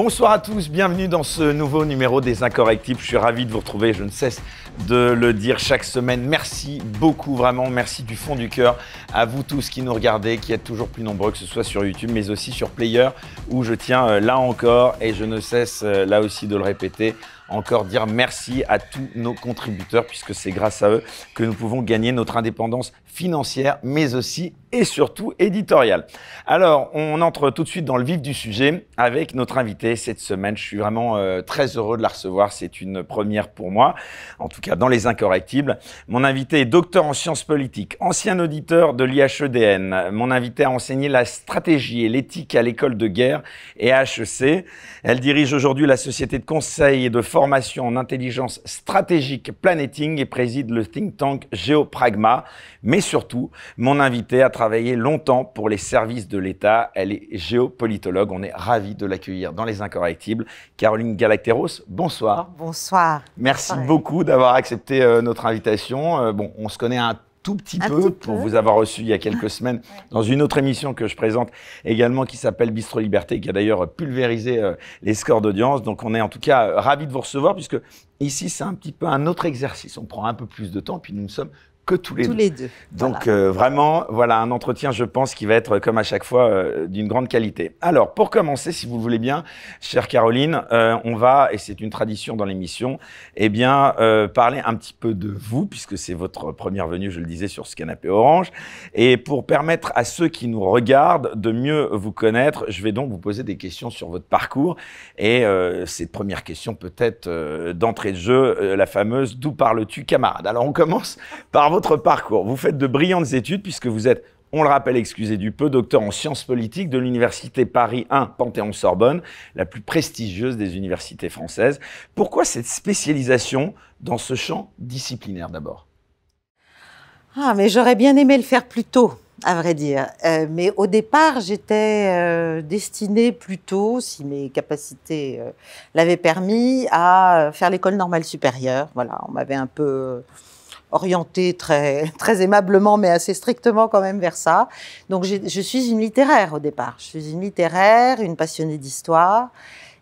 Bonsoir à tous, bienvenue dans ce nouveau numéro des Incorrectibles. Je suis ravi de vous retrouver, je ne cesse de le dire chaque semaine. Merci beaucoup, vraiment, merci du fond du cœur à vous tous qui nous regardez, qui êtes toujours plus nombreux, que ce soit sur YouTube, mais aussi sur Player, où je tiens euh, là encore, et je ne cesse euh, là aussi de le répéter, encore dire merci à tous nos contributeurs, puisque c'est grâce à eux que nous pouvons gagner notre indépendance financière, mais aussi et surtout éditorial. Alors, on entre tout de suite dans le vif du sujet avec notre invité cette semaine. Je suis vraiment euh, très heureux de la recevoir. C'est une première pour moi, en tout cas dans les incorrectibles. Mon invité est docteur en sciences politiques, ancien auditeur de l'IHEDN. Mon invité a enseigné la stratégie et l'éthique à l'école de guerre et HEC. Elle dirige aujourd'hui la société de conseil et de formation en intelligence stratégique Planeting et préside le think tank Géopragma. Mais surtout, mon invité a travaillé longtemps pour les services de l'État. Elle est géopolitologue. On est ravis de l'accueillir dans Les Incorrectibles. Caroline Galacteros, bonsoir. Bonsoir. Merci beaucoup d'avoir accepté euh, notre invitation. Euh, bon, on se connaît un tout petit peu pour vous avoir reçu il y a quelques semaines dans une autre émission que je présente également qui s'appelle Bistro Liberté, qui a d'ailleurs pulvérisé euh, les scores d'audience. Donc on est en tout cas ravis de vous recevoir puisque ici c'est un petit peu un autre exercice. On prend un peu plus de temps puis nous ne sommes tous les deux. Donc euh, vraiment, voilà un entretien, je pense, qui va être euh, comme à chaque fois euh, d'une grande qualité. Alors pour commencer, si vous voulez bien, chère Caroline, on va et c'est une tradition dans l'émission, eh bien parler un petit peu de vous puisque c'est votre première venue, je le disais, sur ce canapé orange. Et pour permettre à ceux qui nous regardent de mieux vous connaître, je vais donc vous poser des questions sur votre parcours et cette première question, peut-être d'entrée de jeu, la fameuse d'où parles-tu, camarade. Alors on commence par votre votre parcours. Vous faites de brillantes études puisque vous êtes, on le rappelle, excusez du peu, docteur en sciences politiques de l'université Paris 1 Panthéon-Sorbonne, la plus prestigieuse des universités françaises. Pourquoi cette spécialisation dans ce champ disciplinaire d'abord Ah, mais j'aurais bien aimé le faire plus tôt à vrai dire. Euh, mais au départ, j'étais euh, destinée plutôt, si mes capacités euh, l'avaient permis, à faire l'école normale supérieure. Voilà, on m'avait un peu orientée très, très aimablement, mais assez strictement quand même vers ça. Donc je suis une littéraire au départ. Je suis une littéraire, une passionnée d'histoire.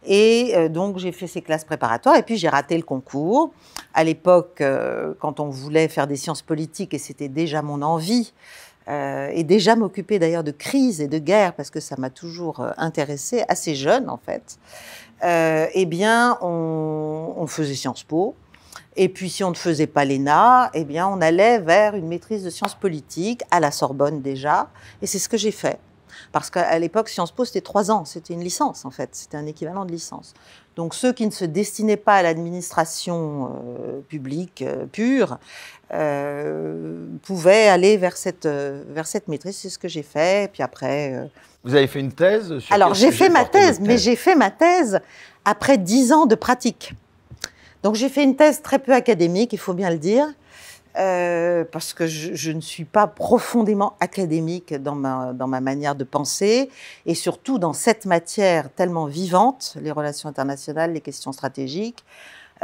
Et euh, donc j'ai fait ces classes préparatoires et puis j'ai raté le concours. À l'époque, euh, quand on voulait faire des sciences politiques, et c'était déjà mon envie, euh, et déjà m'occuper d'ailleurs de crise et de guerre, parce que ça m'a toujours intéressée, assez jeune en fait, eh bien on faisait Sciences Po. Et puis, si on ne faisait pas l'ENA, eh bien, on allait vers une maîtrise de sciences politiques à la Sorbonne déjà. Et c'est ce que j'ai fait. Parce qu'à l'époque, Sciences Po, c'était trois ans. C'était une licence, en fait. C'était un équivalent de licence. Donc, ceux qui ne se destinaient pas à l'administration euh, publique euh, pure euh, pouvaient aller vers cette, euh, vers cette maîtrise. C'est ce que j'ai fait. Et puis après. Vous avez fait une thèse Alors, j'ai fait ma thèse, thèse mais j'ai fait ma thèse après dix ans de pratique. Donc j'ai fait une thèse très peu académique, il faut bien le dire, euh, parce que je, ne suis pas profondément académique dans ma, dans ma manière de penser, et surtout dans cette matière tellement vivante, les relations internationales, les questions stratégiques,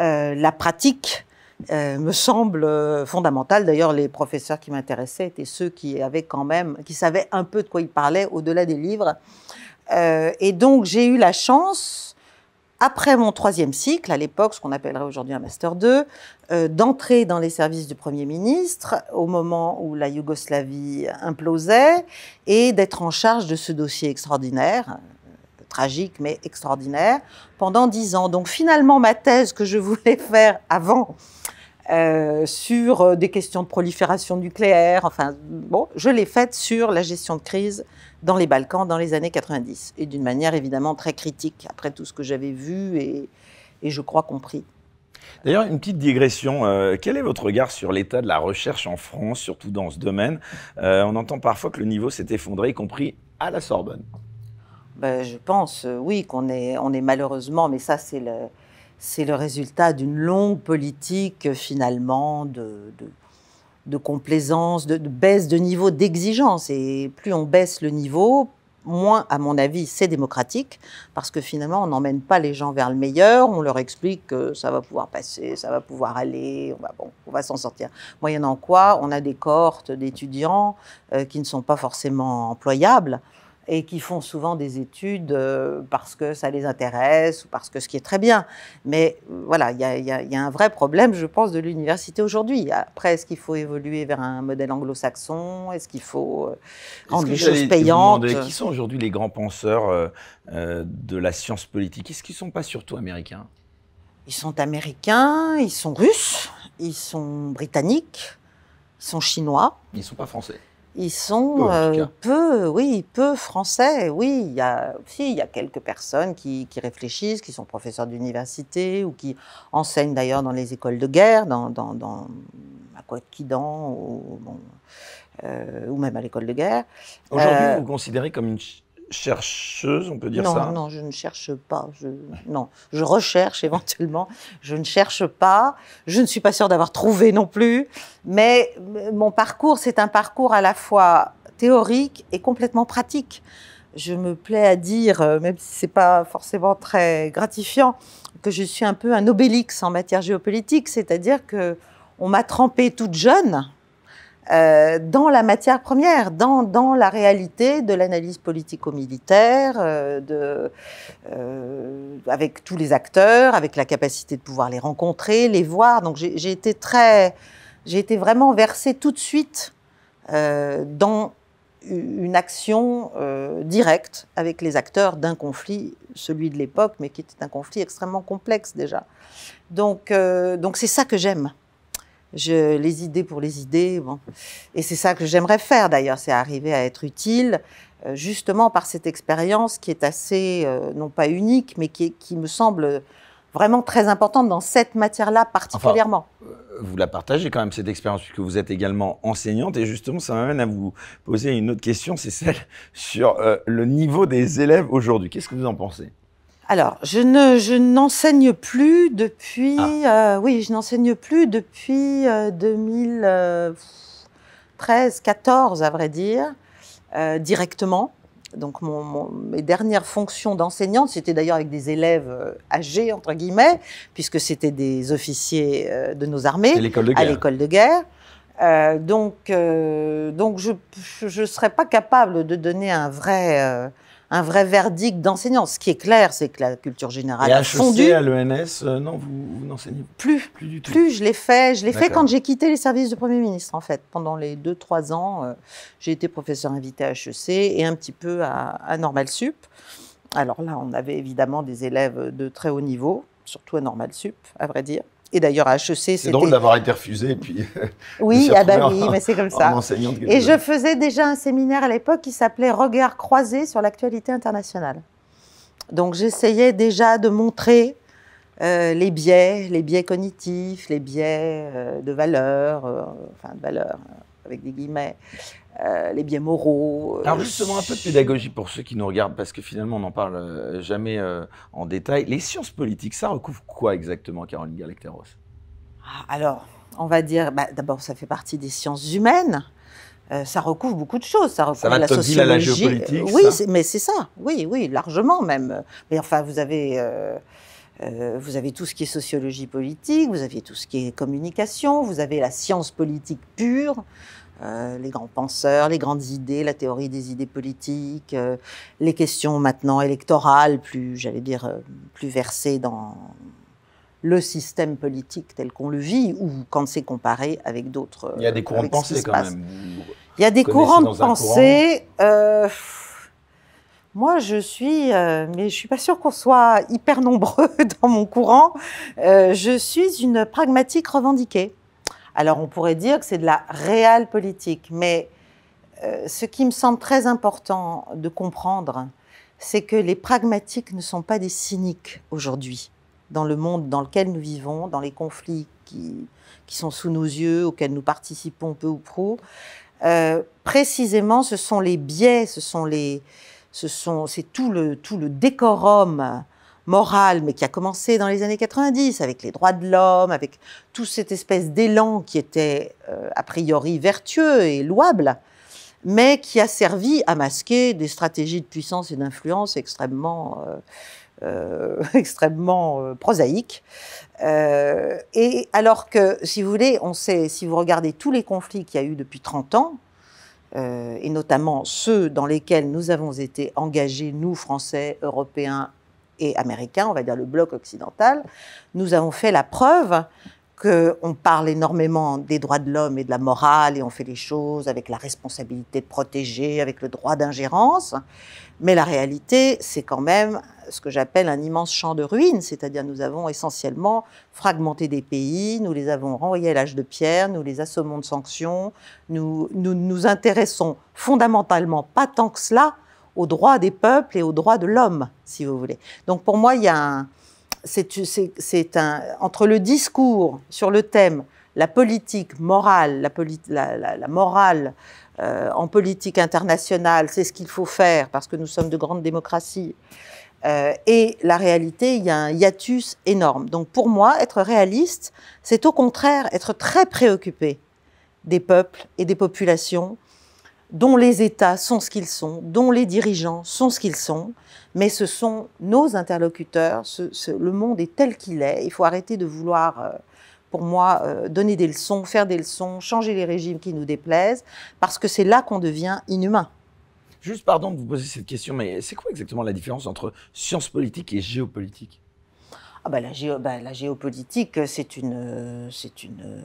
euh, la pratique euh, me semble fondamentale. D'ailleurs, les professeurs qui m'intéressaient étaient ceux qui avaient quand même, qui savaient un peu de quoi ils parlaient au-delà des livres. et donc j'ai eu la chance après mon troisième cycle, à l'époque, ce qu'on appellerait aujourd'hui un Master 2, euh, d'entrer dans les services du Premier ministre au moment où la Yougoslavie implosait et d'être en charge de ce dossier extraordinaire, euh, tragique mais extraordinaire, pendant dix ans. Donc finalement, ma thèse que je voulais faire avant euh, sur des questions de prolifération nucléaire, enfin bon, je l'ai faite sur la gestion de crise dans les Balkans dans les années 90, et d'une manière évidemment très critique, après tout ce que j'avais vu et, je crois compris. D'ailleurs, une petite digression. Euh, quel est votre regard sur l'état de la recherche en France, surtout dans ce domaine euh, On entend parfois que le niveau s'est effondré, y compris à la Sorbonne. Ben, je pense, euh, oui, qu'on est, on est malheureusement, mais ça c'est le, c'est le résultat d'une longue politique finalement de, de complaisance, de, baisse de niveau, d'exigence. Et plus on baisse le niveau, moins, à mon avis, c'est démocratique, parce que finalement, on n'emmène pas les gens vers le meilleur, on leur explique que ça va pouvoir passer, ça va pouvoir aller, on va, bon, va s'en sortir. Moyennant quoi, on a des cohortes d'étudiants euh, qui ne sont pas forcément employables et qui font souvent des études euh, parce que ça les intéresse ou parce que ce qui est très bien. Mais euh, voilà, il y, a un vrai problème, je pense, de l'université aujourd'hui. Après, est-ce qu'il faut évoluer vers un modèle anglo-saxon Est-ce qu'il faut euh, rendre les choses payantes Qui sont aujourd'hui les grands penseurs de la science politique Est-ce qu'ils ne sont pas surtout américains Ils sont américains, ils sont russes, ils sont britanniques, ils sont chinois. Ils ne sont pas français. Ils sont euh, peu, oui, peu français. Oui, il y a, si, il y a quelques personnes qui, qui réfléchissent, qui sont professeurs d'université ou qui enseignent d'ailleurs dans les écoles de guerre, dans, dans, dans à Kouakidan, ou, bon, euh, ou même à l'école de guerre. Aujourd'hui, euh, vous considérez comme une chercheuse, on peut dire non, ça Non, je ne cherche pas. non, je recherche éventuellement. Je ne cherche pas. Je ne suis pas sûre d'avoir trouvé non plus. Mais euh, mon parcours, c'est un parcours à la fois théorique et complètement pratique. Je me plais à dire, euh, même si c'est pas forcément très gratifiant, que je suis un peu un obélix en matière géopolitique, c'est-à-dire que on m'a trempée toute jeune euh, dans la matière première, dans, dans la réalité de l'analyse politico-militaire, euh, euh, avec tous les acteurs, avec la capacité de pouvoir les rencontrer, les voir. Donc j'ai été très, j'ai été vraiment versée tout de suite dans une action directe avec les acteurs d'un conflit, celui de l'époque, mais qui était un conflit extrêmement complexe déjà. Donc, donc c'est ça que j'aime. Je, les idées pour les idées, bon. Et c'est ça que j'aimerais faire d'ailleurs, c'est arriver à être utile, euh, justement par cette expérience qui est assez, euh, non pas unique, mais qui, qui, me semble vraiment très importante dans cette matière-là particulièrement. Euh, vous la partagez quand même cette expérience puisque vous êtes également enseignante et justement ça m'amène à vous poser une autre question, c'est celle sur le niveau des élèves aujourd'hui. Qu'est-ce que vous en pensez alors, je ne, n'enseigne plus depuis. Ah. Euh, oui, je n'enseigne plus depuis 2013, euh, 14 à vrai dire, euh, directement. Donc, mes dernières fonctions d'enseignante, c'était d'ailleurs avec des élèves âgés entre guillemets, puisque c'était des officiers de nos armées à l'école de guerre. donc, donc je ne serais pas capable de donner un vrai, un vrai verdict d'enseignant. Ce qui est clair, c'est que la culture générale a e fondu. à l'ENS, euh, non, vous, n'enseignez plus Plus du Plus, je l'ai fait. Je l'ai fait quand j'ai quitté les services du Premier ministre, en fait. Pendant les deux, trois ans, euh, j'ai été professeur invité à HEC et un petit peu à, à Sup. Alors là, on avait évidemment des élèves de très haut niveau, surtout à Normal Sup, à vrai dire. Et d'ailleurs, à HEC, c'était. C'est drôle d'avoir été refusé. Puis ah bah oui, mais c'est comme ça. Et je faisais déjà un séminaire à l'époque qui s'appelait Regards croisés sur l'actualité internationale. Donc j'essayais déjà de montrer euh, les biais, les biais cognitifs, les biais euh, de valeur, euh, enfin de valeur avec des guillemets, euh, les biens moraux. Euh, alors justement, un peu de pédagogie pour ceux qui nous regardent, parce que finalement, on n'en parle euh, jamais en détail. Les sciences politiques, ça recouvre quoi exactement, Caroline Galacteros ah, Alors, on va dire, bah, d'abord, ça fait partie des sciences humaines. ça recouvre beaucoup de choses. Ça recouvre va la sociologie. la géopolitique, oui, mais c'est ça. Oui, oui, largement même. Mais enfin, vous avez vous avez tout ce qui est sociologie politique, vous avez tout ce qui est communication, vous avez la science politique pure, euh, les grands penseurs, les grandes idées, la théorie des idées politiques, euh, les questions maintenant électorales, plus, j'allais dire, euh, plus versées dans le système politique tel qu'on le vit, ou quand c'est comparé avec d'autres. Il y a des courants de pensée quand même. Il y a des courants de pensée. moi, je suis, mais je suis pas sûre qu'on soit hyper nombreux dans mon courant. je suis une pragmatique revendiquée. Alors on pourrait dire que c'est de la réelle politique, mais euh, ce qui me semble très important de comprendre, c'est que les pragmatiques ne sont pas des cyniques aujourd'hui dans le monde dans lequel nous vivons, dans les conflits qui, sont sous nos yeux, auxquels nous participons peu ou prou. Euh, précisément, ce sont les biais, ce sont les, ce c'est tout le décorum morale, mais qui a commencé dans les années 90 avec les droits de l'homme, avec toute cette espèce d'élan qui était euh, a priori vertueux et louable, mais qui a servi à masquer des stratégies de puissance et d'influence extrêmement, euh, euh, extrêmement prosaïques. et alors que, si vous voulez, on sait, si vous regardez tous les conflits qu'il y a eu depuis 30 ans, et notamment ceux dans lesquels nous avons été engagés, nous, Français, Européens, et américain, on va dire le bloc occidental, nous avons fait la preuve qu'on parle énormément des droits de l'homme et de la morale, et on fait les choses avec la responsabilité de protéger, avec le droit d'ingérence, mais la réalité, c'est quand même ce que j'appelle un immense champ de ruines, c'est-à-dire nous avons essentiellement fragmenté des pays, nous les avons renvoyés à l'âge de pierre, nous les assommons de sanctions, nous nous, nous intéressons fondamentalement pas tant que cela aux droits des peuples et aux droits de l'homme, si vous voulez. Donc pour moi, il y a un, c'est, un, entre le discours sur le thème, la politique morale, la, morale euh, en politique internationale, c'est ce qu'il faut faire parce que nous sommes de grandes démocraties, euh, et la réalité, il y a un hiatus énorme. Donc pour moi, être réaliste, c'est au contraire être très préoccupé des peuples et des populations dont les États sont ce qu'ils sont, dont les dirigeants sont ce qu'ils sont, mais ce sont nos interlocuteurs, le monde est tel qu'il est, il faut arrêter de vouloir, euh, pour moi, euh, donner des leçons, faire des leçons, changer les régimes qui nous déplaisent, parce que c'est là qu'on devient inhumain. Juste, pardon de vous poser cette question, mais c'est quoi exactement la différence entre science politique et géopolitique ah bah, la, bah, la, géopolitique, c'est une, c'est une,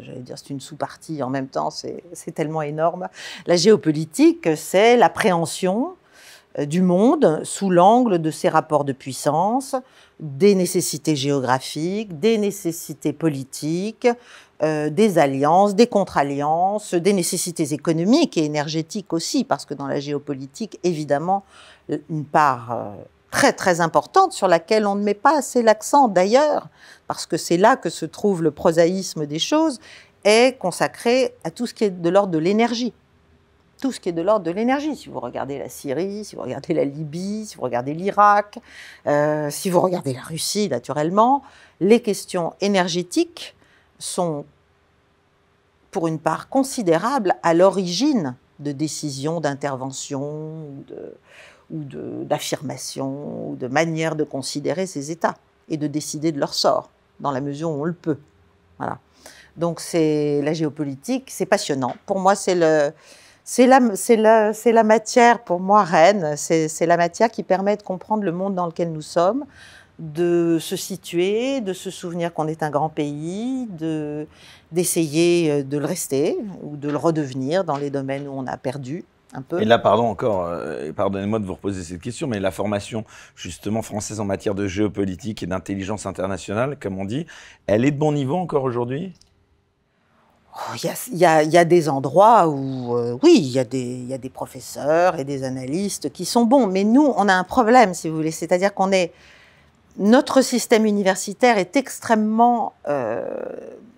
j'allais dire, c'est une sous-partie en même temps, c'est, tellement énorme. La géopolitique, c'est l'appréhension euh, du monde sous l'angle de ses rapports de puissance, des nécessités géographiques, des nécessités politiques, euh, des alliances, des contre-alliances, des nécessités économiques et énergétiques aussi, parce que dans la géopolitique, évidemment, une part euh, très très importante sur laquelle on ne met pas assez l'accent d'ailleurs, parce que c'est là que se trouve le prosaïsme des choses, est consacré à tout ce qui est de l'ordre de l'énergie. Tout ce qui est de l'ordre de l'énergie. Si vous regardez la Syrie, si vous regardez la Libye, si vous regardez l'Irak, euh, si vous regardez la Russie, naturellement, les questions énergétiques sont pour une part considérable à l'origine de décisions d'intervention, de, ou d'affirmation ou de manière de considérer ces états et de décider de leur sort dans la mesure où on le peut. Voilà. Donc c'est la géopolitique, c'est passionnant. Pour moi, c'est le c'est la, matière, pour moi, reine, c'est la matière qui permet de comprendre le monde dans lequel nous sommes, de se situer, de se souvenir qu'on est un grand pays, d'essayer euh, de, le rester ou de le redevenir dans les domaines où on a perdu peu. Et là, pardon encore, euh, pardonnez-moi de vous reposer cette question, mais la formation justement française en matière de géopolitique et d'intelligence internationale, comme on dit, elle est de bon niveau encore aujourd'hui oh, il y, a, des endroits où, euh, oui, il y, a des professeurs et des analystes qui sont bons, mais nous, on a un problème, si vous voulez. C'est-à-dire qu'on est. Notre système universitaire est extrêmement euh,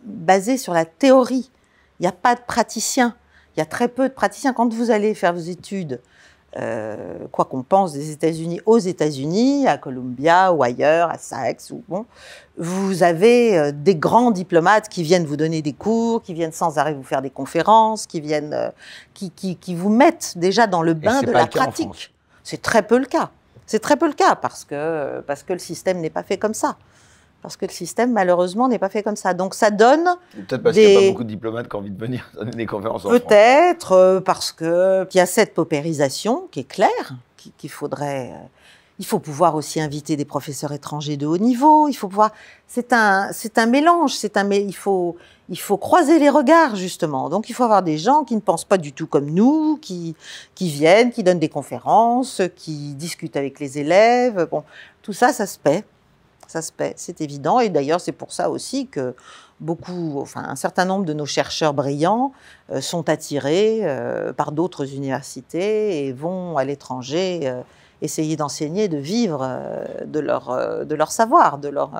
basé sur la théorie. Il n'y a pas de praticiens. Il y a très peu de praticiens. Quand vous allez faire vos études, euh, quoi qu'on pense des États-Unis, aux États-Unis, à Columbia ou ailleurs, à Saxe, ou bon, vous avez euh, des grands diplomates qui viennent vous donner des cours, qui viennent sans arrêt vous faire des conférences, qui viennent, euh, qui, qui, qui, vous mettent déjà dans le bain de la pratique. C'est très peu le cas. C'est très peu le cas parce que, parce que le système n'est pas fait comme ça parce que le système, malheureusement, n'est pas fait comme ça. Donc ça donne. Peut-être parce qu'il n'y a pas beaucoup de diplomates qui ont envie de venir donner des conférences en Peut-être euh, parce euh, qu'il y a cette paupérisation qui est claire, qu'il faudrait. Euh, il faut pouvoir aussi inviter des professeurs étrangers de haut niveau. Il faut pouvoir. C'est un, c'est un mélange. C'est un, il faut, il faut croiser les regards justement. Donc il faut avoir des gens qui ne pensent pas du tout comme nous, qui, qui viennent, qui donnent des conférences, qui discutent avec les élèves. Bon, tout ça, ça se paie c'est évident. Et d'ailleurs, c'est pour ça aussi que beaucoup, enfin, un certain nombre de nos chercheurs brillants euh, sont attirés euh, par d'autres universités et vont à l'étranger euh, essayer d'enseigner, de vivre de leur, de, leur, savoir, de leur,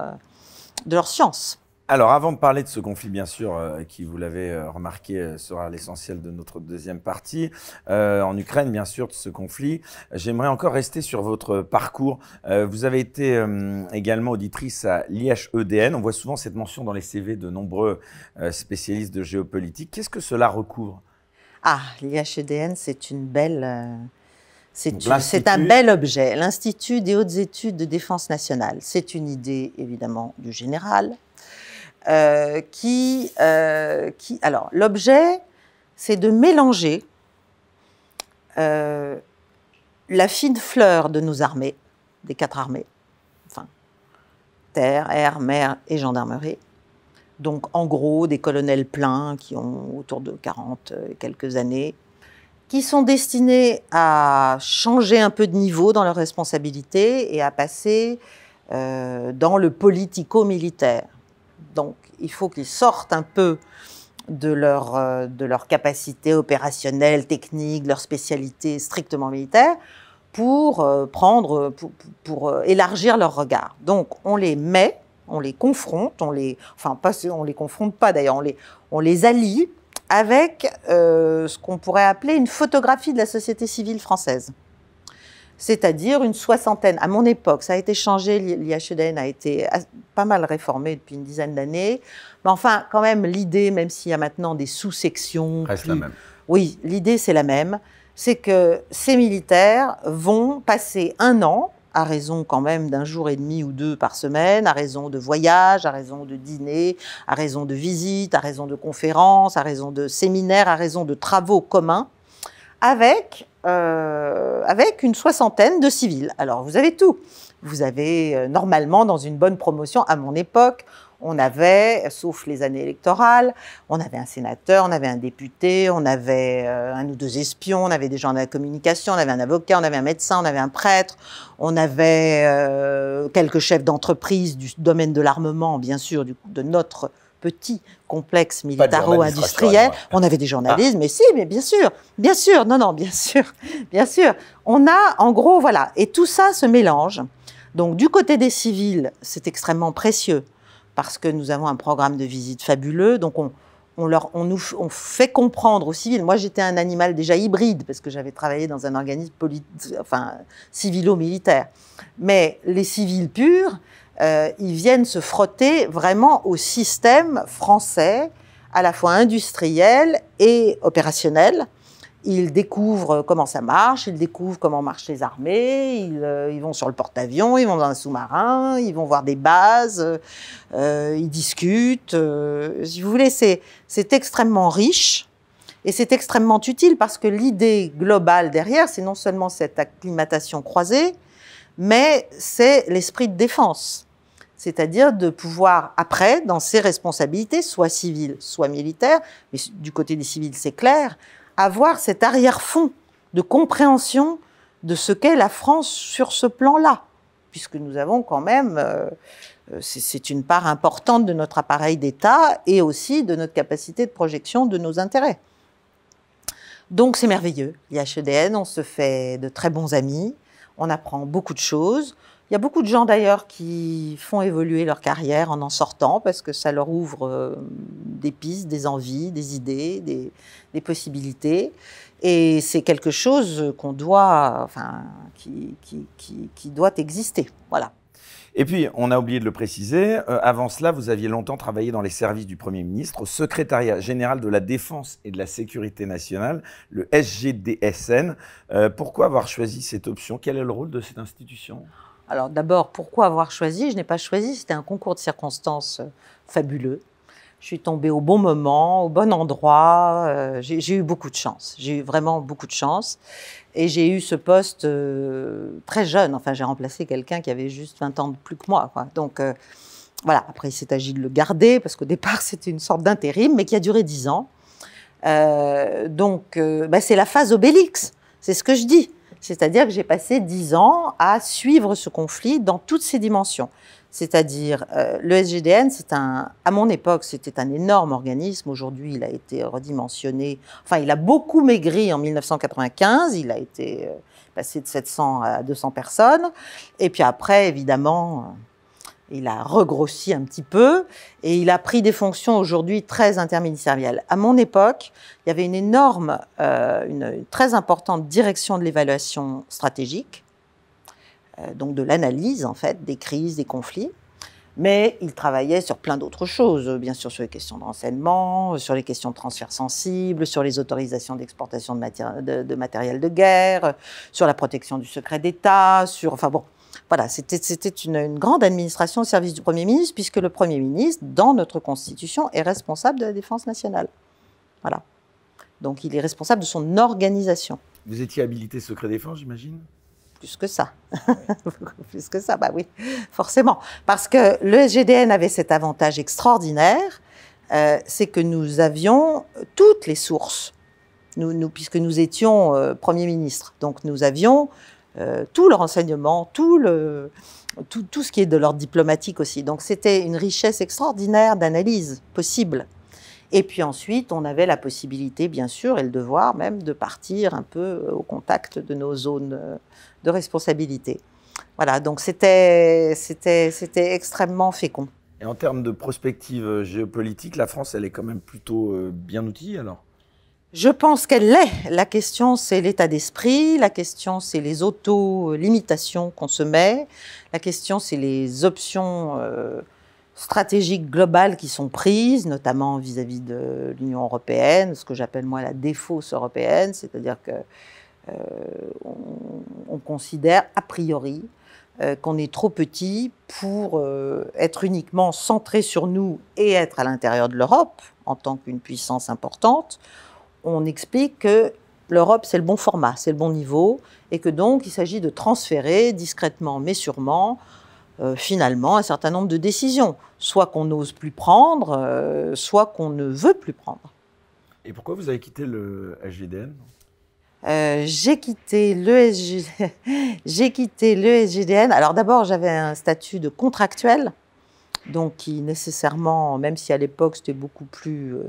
de leur science. Alors, avant de parler de ce conflit, bien sûr, euh, qui, vous l'avez euh, remarqué, euh, sera l'essentiel de notre deuxième partie, en Ukraine, bien sûr, de ce conflit, j'aimerais encore rester sur votre parcours. vous avez été également auditrice à l'IHEDN. On voit souvent cette mention dans les CV de nombreux spécialistes de géopolitique. Qu'est-ce que cela recouvre Ah, l'IHEDN, c'est une belle... C'est un bel objet, l'Institut des hautes études de défense nationale. C'est une idée évidemment du général, euh, euh, qui, alors, l'objet, c'est de mélanger euh, la fine fleur de nos armées, des quatre armées, enfin, terre, air, mer et gendarmerie. Donc, en gros, des colonels pleins qui ont autour de 40 et quelques années, qui sont destinés à changer un peu de niveau dans leurs responsabilités et à passer dans le politico-militaire. Donc il faut qu'ils sortent un peu de leur, euh, de leur capacité opérationnelle, technique, leur spécialité strictement militaire, pour, euh, pour, euh, élargir leur regard. Donc on les met, on les confronte, on les, enfin pas, on les confronte pas d'ailleurs, on les allie avec ce qu'on pourrait appeler une photographie de la société civile française c'est-à-dire une soixantaine. À mon époque, ça a été changé, l'IHEDN a été pas mal réformé depuis une dizaine d'années, mais enfin, quand même, l'idée, même s'il y a maintenant des sous-sections... Reste la même. Oui, l'idée, c'est la même, c'est que ces militaires vont passer un an, à raison quand même d'un jour et demi ou deux par semaine, à raison de voyages, à raison de dîners, à raison de visites, à raison de conférences, à raison de séminaires, à raison de travaux communs, avec, euh, avec une soixantaine de civils. Alors vous avez tout. Vous avez euh, normalement dans une bonne promotion, à mon époque, on avait, sauf les années électorales, on avait un sénateur, on avait un député, on avait euh, un ou deux espions, on avait des gens de la communication, on avait un avocat, on avait un médecin, on avait un prêtre, on avait quelques chefs d'entreprise du domaine de l'armement, bien sûr, de notre petit complexe militaro-industriel. On avait des journalistes, ah. mais si, mais bien sûr, bien sûr, non, non, bien sûr, bien sûr. On a, en gros, voilà, et tout ça se mélange. Donc du côté des civils, c'est extrêmement précieux parce que nous avons un programme de visite fabuleux, donc on, leur, on fait comprendre aux civils. Moi, j'étais un animal déjà hybride parce que j'avais travaillé dans un organisme enfin, civilo-militaire. Mais les civils purs, euh, ils viennent se frotter vraiment au système français, à la fois industriel et opérationnel. Ils découvrent comment ça marche, ils découvrent comment marchent les armées, ils, euh, vont sur le porte-avions, ils vont dans un sous-marin, ils vont voir des bases, euh, ils discutent. si vous voulez, c'est extrêmement riche. Et c'est extrêmement utile parce que l'idée globale derrière, c'est non seulement cette acclimatation croisée, mais c'est l'esprit de défense, c'est-à-dire de pouvoir, après, dans ses responsabilités, soit civiles, soit militaires, mais du côté des civils, c'est clair, avoir cet arrière-fond de compréhension de ce qu'est la France sur ce plan-là, puisque nous avons quand même, euh, euh, c'est une part importante de notre appareil d'État et aussi de notre capacité de projection de nos intérêts. Donc c'est merveilleux. IHEDN, on se fait de très bons amis on apprend beaucoup de choses. Il y a beaucoup de gens d'ailleurs qui font évoluer leur carrière en en sortant parce que ça leur ouvre euh, des pistes, des envies, des idées, des, possibilités. Et c'est quelque chose qu'on doit, enfin, qui, qui, qui doit exister. Voilà. Et puis, on a oublié de le préciser, euh, avant cela, vous aviez longtemps travaillé dans les services du Premier ministre, au secrétariat général de la Défense et de la Sécurité nationale, le SGDSN. Euh, pourquoi avoir choisi cette option Quel est le rôle de cette institution Alors d'abord, pourquoi avoir choisi Je n'ai pas choisi, c'était un concours de circonstances euh, fabuleux je suis tombée au bon moment, au bon endroit. Euh, j'ai eu beaucoup de chance. J'ai eu vraiment beaucoup de chance. Et j'ai eu ce poste euh, très jeune. Enfin, j'ai remplacé quelqu'un qui avait juste 20 ans de plus que moi. Quoi. Donc, euh, voilà. Après, il s'est agi de le garder parce qu'au départ, c'était une sorte d'intérim, mais qui a duré 10 ans. donc, bah, c'est la phase Obélix. C'est ce que je dis. C'est-à-dire que j'ai passé 10 ans à suivre ce conflit dans toutes ses dimensions c'est-à-dire, euh, le SGDN, c'est un, à mon époque, c'était un énorme organisme. Aujourd'hui, il a été redimensionné. Enfin, il a beaucoup maigri en 1995. Il a été euh, passé de 700 à 200 personnes. Et puis après, évidemment, euh, il a regrossi un petit peu et il a pris des fonctions aujourd'hui très interministérielles. À mon époque, il y avait une énorme, une très importante direction de l'évaluation stratégique euh, donc de l'analyse en fait des crises, des conflits. Mais il travaillait sur plein d'autres choses, euh, bien sûr sur les questions de renseignement, euh, sur les questions de transfert sensible, sur les autorisations d'exportation de, matériel de guerre, sur la protection du secret d'État, sur... Enfin bon, voilà, c'était une, une, grande administration au service du Premier ministre, puisque le Premier ministre, dans notre Constitution, est responsable de la défense nationale. Voilà. Donc il est responsable de son organisation. Vous étiez habilité secret défense, j'imagine plus que ça. plus que ça, bah oui, forcément. Parce que le GDN avait cet avantage extraordinaire, euh, c'est que nous avions toutes les sources, puisque nous étions euh, Premier ministre. Donc nous avions euh, tout le renseignement, tout, le, tout, tout ce qui est de l'ordre diplomatique aussi. Donc c'était une richesse extraordinaire d'analyse possible. Et puis ensuite, on avait la possibilité, bien sûr, et le devoir même de partir un peu au contact de nos zones de responsabilité. Voilà, donc c'était extrêmement fécond. Et en termes de prospective euh, géopolitique, la France, elle est quand même plutôt euh, bien outillée alors Je pense qu'elle l'est. La question, c'est l'état d'esprit, la question, c'est les auto-limitations qu'on se met, la question, c'est les options euh, stratégiques globales qui sont prises, notamment vis-à-vis -vis de l'Union européenne, ce que j'appelle moi la défausse européenne, c'est-à-dire que euh, on, considère a priori euh, qu'on est trop petit pour euh, être uniquement centré sur nous et être à l'intérieur de l'Europe en tant qu'une puissance importante. On explique que l'Europe, c'est le bon format, c'est le bon niveau, et que donc il s'agit de transférer discrètement mais sûrement finalement un certain nombre de décisions, soit qu'on n'ose plus prendre, soit qu'on ne veut plus prendre. Et pourquoi vous avez quitté le HGDN euh, j'ai quitté le j'ai quitté Alors d'abord, j'avais un statut de contractuel, donc qui nécessairement, même si à l'époque c'était beaucoup plus, euh,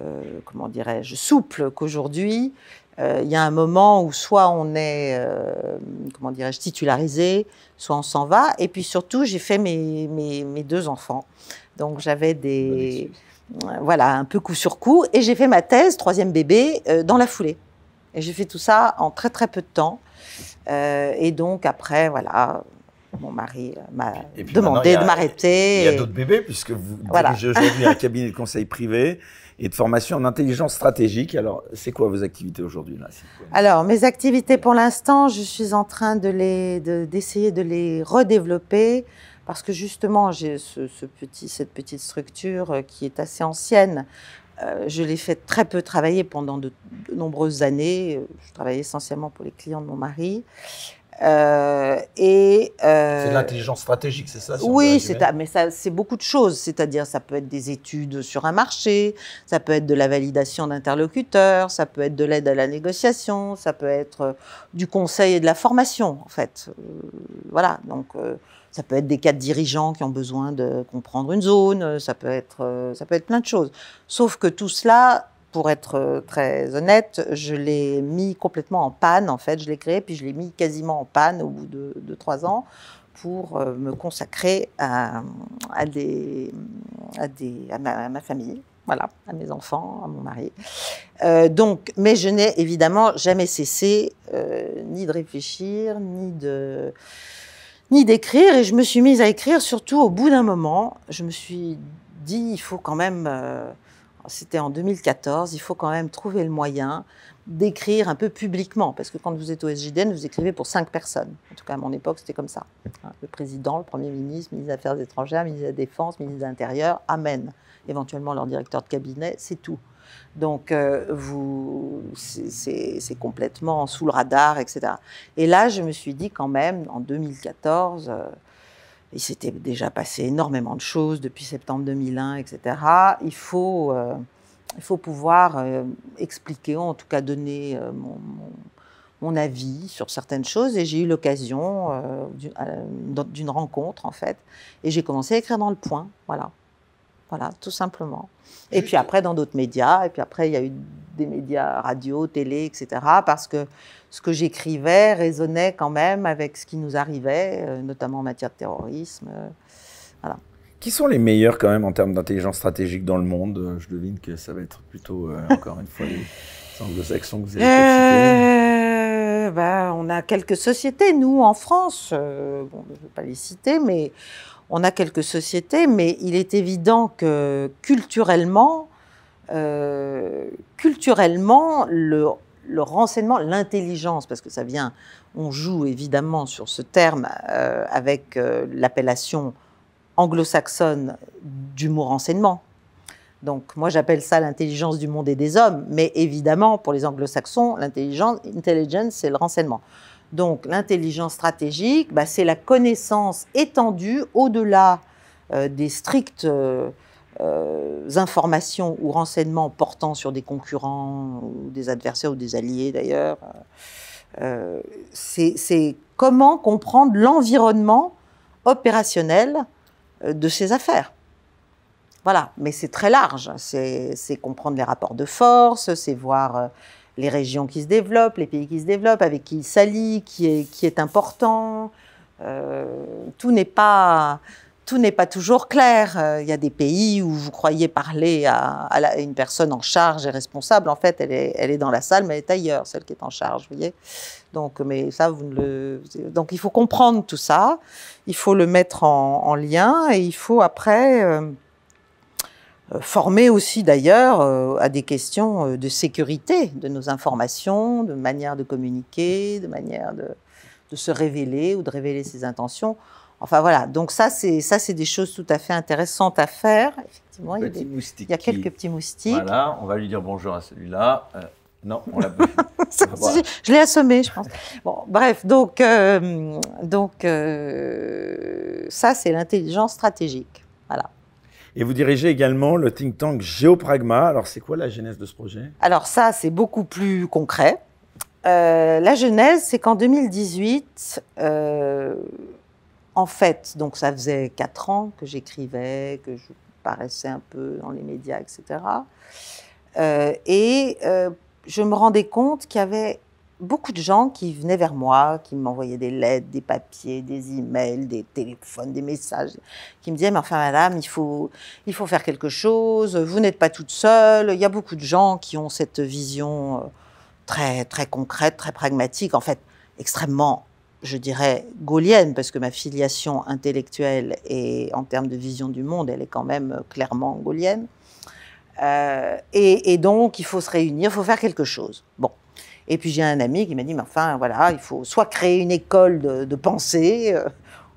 euh, comment dirais-je, souple qu'aujourd'hui, il y a un moment où soit on est, comment dirais-je, titularisé, soit on s'en va. Et puis surtout, j'ai fait mes, mes, deux enfants, donc j'avais des voilà, un peu coup sur coup, et j'ai fait ma thèse, troisième bébé, dans la foulée. Et j'ai fait tout ça en très très peu de temps. Euh, et donc après, voilà, mon mari euh, m'a demandé de m'arrêter. Il y a d'autres bébés puisque vous voilà. dirigez aujourd'hui un cabinet de conseil privé et de formation en intelligence stratégique. Alors, c'est quoi vos activités aujourd'hui là Alors, mes activités pour l'instant, je suis en train de les d'essayer de, les redévelopper parce que justement, j'ai ce, ce petit, cette petite structure euh, qui est assez ancienne euh, je l'ai fait très peu travailler pendant de, de nombreuses années. Euh, je travaillais essentiellement pour les clients de mon mari. Euh, et euh, c'est l'intelligence stratégique, c'est ça Oui, c'est mais ça, c'est beaucoup de choses. C'est-à-dire, ça peut être des études sur un marché, ça peut être de la validation d'interlocuteurs, ça peut être de l'aide à la négociation, ça peut être euh, du conseil et de la formation, en fait. Euh, voilà. Donc, ça peut être des cas de dirigeants qui ont besoin de comprendre une zone, ça peut être, ça peut être plein de choses. Sauf que tout cela pour être euh, très honnête, je l'ai mis complètement en panne, en fait. Je l'ai créé, puis je l'ai mis quasiment en panne au bout de, trois ans pour euh, me consacrer à, à, des, ma, famille voilà, à mes enfants, à mon mari. Euh, donc, mais je n'ai évidemment jamais cessé ni de réfléchir, ni de ni d'écrire. Et je me suis mise à écrire surtout au bout d'un moment. Je me suis dit, il faut quand même c'était en 2014, il faut quand même trouver le moyen d'écrire un peu publiquement, parce que quand vous êtes au SJDN, vous écrivez pour cinq personnes. En tout cas, à mon époque, c'était comme ça. Hein, le président, le Premier ministre, ministre des Affaires étrangères, ministre de la Défense, ministre de l'Intérieur, Amen. Éventuellement leur directeur de cabinet, c'est tout. Donc, euh, vous, c'est complètement sous le radar, etc. Et là, je me suis dit quand même, en 2014, il s'était déjà passé énormément de choses depuis septembre 2001, etc. Il faut, euh, il faut pouvoir euh, expliquer, en tout cas donner euh, mon, mon, avis sur certaines choses. Et j'ai eu l'occasion d'une rencontre, en fait. Et j'ai commencé à écrire dans le point, voilà. Voilà, tout simplement. Et puis après, dans d'autres médias. Et puis après, il y a eu des médias radio, télé, etc. Parce que ce que j'écrivais résonnait quand même avec ce qui nous arrivait, euh, notamment en matière de terrorisme. Euh, qui sont les meilleurs quand même en termes d'intelligence stratégique dans le monde Je devine que ça va être plutôt, euh, encore une fois, les anglo-saxons que vous avez bah, On a quelques sociétés, nous, en France, bon, je ne vais pas les citer, mais on a quelques sociétés, mais il est évident que culturellement, culturellement, le le renseignement, l'intelligence, parce que ça vient, on joue évidemment sur ce terme euh, avec euh, l'appellation anglo-saxonne du mot renseignement. Donc moi j'appelle ça l'intelligence du monde et des hommes, mais évidemment pour les anglo-saxons, l'intelligence, intelligence, c'est le renseignement. Donc l'intelligence stratégique, bah, c'est la connaissance étendue au-delà euh, des strictes euh, informations ou renseignements portant sur des concurrents ou des adversaires ou des alliés d'ailleurs. Euh, c'est comment comprendre l'environnement opérationnel euh, de ces affaires. Voilà, mais c'est très large. C'est comprendre les rapports de force, c'est voir les régions qui se développent, les pays qui se développent, avec qui ils s'allient, qui est, qui est important. tout n'est pas tout n'est pas toujours clair. Euh, il y a des pays où vous croyez parler à, une personne en charge et responsable. En fait, elle est, elle est, dans la salle, mais elle est ailleurs, celle qui est en charge, vous voyez. Donc, mais ça, vous ne le... Donc, il faut comprendre tout ça. Il faut le mettre en, lien et il faut après... Euh, euh, former aussi d'ailleurs à des questions de sécurité de nos informations, de manière de communiquer, de manière de, de se révéler ou de révéler ses intentions. Enfin voilà, donc ça c'est ça c'est des choses tout à fait intéressantes à faire. Effectivement, il y, a quelques petits moustiques. Voilà, on va lui dire bonjour à celui-là. Euh, non, on l'a Je l'ai assommé, je pense. Bon, bref, donc euh, donc euh, ça c'est l'intelligence stratégique. Voilà. Et vous dirigez également le think tank Géopragma. Alors c'est quoi la genèse de ce projet Alors ça c'est beaucoup plus concret. la genèse, c'est qu'en 2018, en fait, donc ça faisait quatre ans que j'écrivais, que je paraissais un peu dans les médias, etc. et euh, euh, je me rendais compte qu'il y avait beaucoup de gens qui venaient vers moi, qui m'envoyaient des lettres, des papiers, des emails, des téléphones, des messages, qui me disaient, mais enfin madame, il faut, il faut faire quelque chose, vous n'êtes pas toute seule, il y a beaucoup de gens qui ont cette vision euh, très, très concrète, très pragmatique, en fait, extrêmement je dirais, gaulienne, parce que ma filiation intellectuelle et en termes de vision du monde, elle est quand même euh, clairement gaulienne. Euh, et, donc, il faut se réunir, il faut faire quelque chose. Bon. Et puis j'ai un ami qui m'a dit, mais enfin, voilà, il faut soit créer une école de, pensée, euh,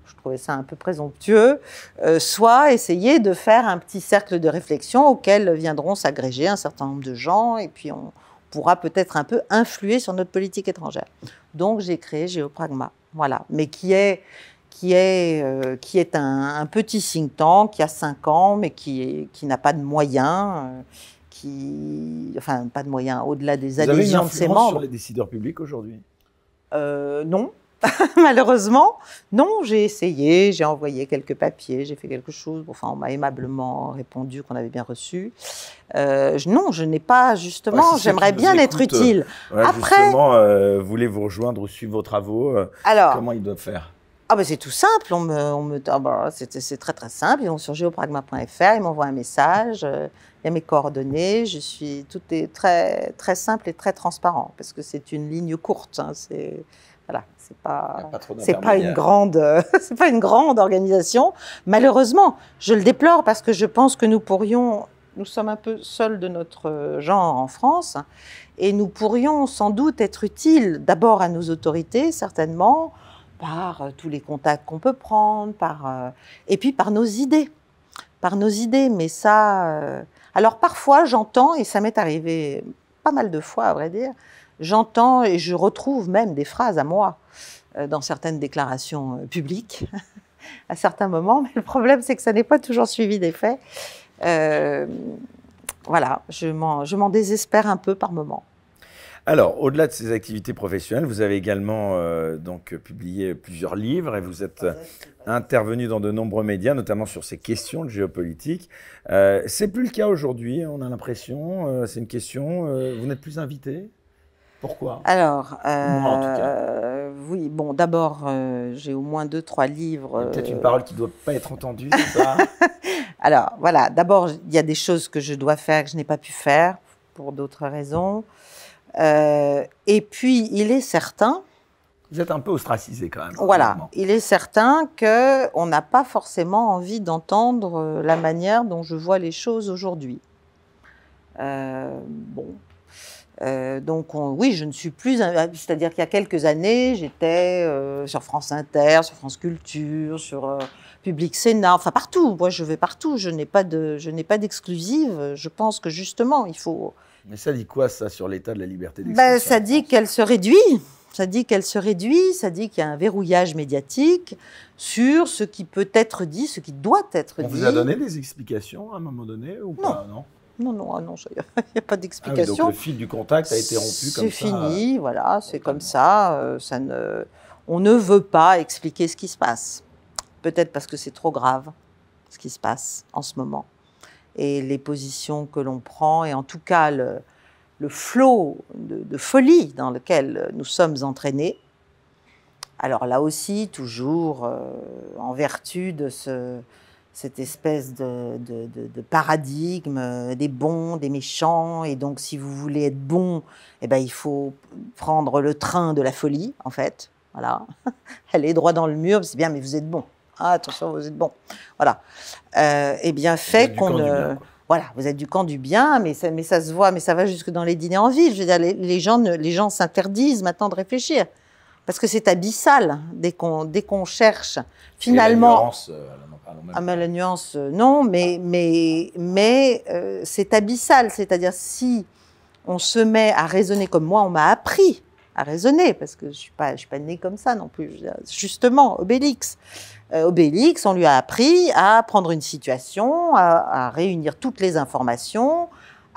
je trouvais ça un peu présomptueux, soit essayer de faire un petit cercle de réflexion auquel viendront s'agréger un certain nombre de gens, et puis on pourra peut-être un peu influer sur notre politique étrangère. Donc j'ai créé Géopragma. Voilà. Mais qui est, qui est, euh, qui est un, petit think tank qui a 5 ans, mais qui, qui n'a pas de moyens, euh, qui, enfin, pas de moyens au-delà des Vous avez une de ses membres. sur les décideurs publics aujourd'hui euh, Non, malheureusement. Non, j'ai essayé, j'ai envoyé quelques papiers, j'ai fait quelque chose. Enfin, on m'a aimablement répondu qu'on avait bien reçu. Euh, non, je n'ai pas justement. J'aimerais bien être utile. Après, justement, euh, voulez vous rejoindre ou suivre vos travaux euh, Alors, comment ils doivent faire ah ben c'est tout simple, on me, on ah, bah, c'est très très simple, ils vont sur geopragma.fr, ils m'envoient un message, il y a mes coordonnées, je suis tout est très très simple et très transparent parce que c'est une ligne courte, hein, c'est voilà, c'est pas, c'est pas une grande, c'est pas une grande organisation. Malheureusement, je le déplore parce que je pense que nous pourrions, nous sommes un peu seuls de notre genre en France, et nous pourrions sans doute être utiles d'abord à nos autorités, certainement, par euh, tous les contacts qu'on peut prendre, par euh, et puis par nos idées, par nos idées. Mais ça, euh, alors parfois j'entends et ça m'est arrivé pas mal de fois à vrai dire j'entends et je retrouve même des phrases à moi euh, dans certaines déclarations euh, publiques à certains moments, mais le problème c'est que ça n'est pas toujours suivi des faits. Euh, voilà, je m'en désespère un peu par moment. Alors, au-delà de ces activités professionnelles, vous avez également donc publié plusieurs livres et vous êtes intervenu dans de nombreux médias, notamment sur ces questions de géopolitique. Euh, c'est plus le cas aujourd'hui, on a l'impression. c'est une question. vous n'êtes plus invité pourquoi Alors, euh, oui, bon, d'abord, euh, j'ai au moins deux, trois livres. Peut-être une euh, parole qui ne doit pas être entendue, c'est ça Alors, voilà, d'abord, il y a des choses que je dois faire que je n'ai pas pu faire pour d'autres raisons. et puis, il est certain. Vous êtes un peu ostracisé quand même. Voilà, il est certain qu'on n'a pas forcément envie d'entendre la manière dont je vois les choses aujourd'hui. bon, euh, donc oui, je ne suis plus, ah, c'est-à-dire qu'il y a quelques années, j'étais euh, sur France Inter, sur France Culture, sur euh, Public Sénat, enfin partout. Moi, je vais partout. Je n'ai pas de, je n'ai pas d'exclusive. Je pense que justement, il faut. Mais ça dit quoi ça sur l'état de la liberté bah, d'expression ça dit qu'elle se réduit. Ça dit qu'elle se réduit, ça dit qu'il y a un verrouillage médiatique sur ce qui peut être dit, ce qui doit être dit. On vous a donné des explications à un moment donné ou pas Non. Non, non, ah non, il n'y a, pas ah d'explication. le fil du contact a été rompu comme ça. C'est fini, euh, voilà, c'est comme ça. Euh, ça ne, on ne veut pas expliquer ce qui se passe. Peut-être parce que c'est trop grave ce qui se passe en ce moment. Et les positions que l'on prend, et en tout cas le, le flot de, folie dans lequel nous sommes entraînés. Alors là aussi, toujours euh, en vertu de ce, cette espèce de, paradigme euh, des bons, des méchants. Et donc, si vous voulez être bon, eh ben, il faut prendre le train de la folie, en fait. Voilà. Aller droit dans le mur, c'est bien, mais vous êtes bon. Ah, attention, vous êtes bon. Voilà. et euh, eh bien fait qu'on voilà, vous êtes du camp du bien, mais ça, mais ça se voit, mais ça va jusque dans les dîners en ville. Je veux dire, les, gens, les gens s'interdisent maintenant de réfléchir parce que c'est abyssal dès qu'on dès qu'on cherche finalement. Euh, ah, mais la nuance, euh, non, mais, mais, mais euh, c'est abyssal. C'est-à-dire, si on se met à raisonner comme moi, on m'a appris à raisonner, parce que je ne suis, pas, je suis pas né comme ça non plus. Justement, Obélix. Obélix, on lui a appris à prendre une situation, à, à réunir toutes les informations,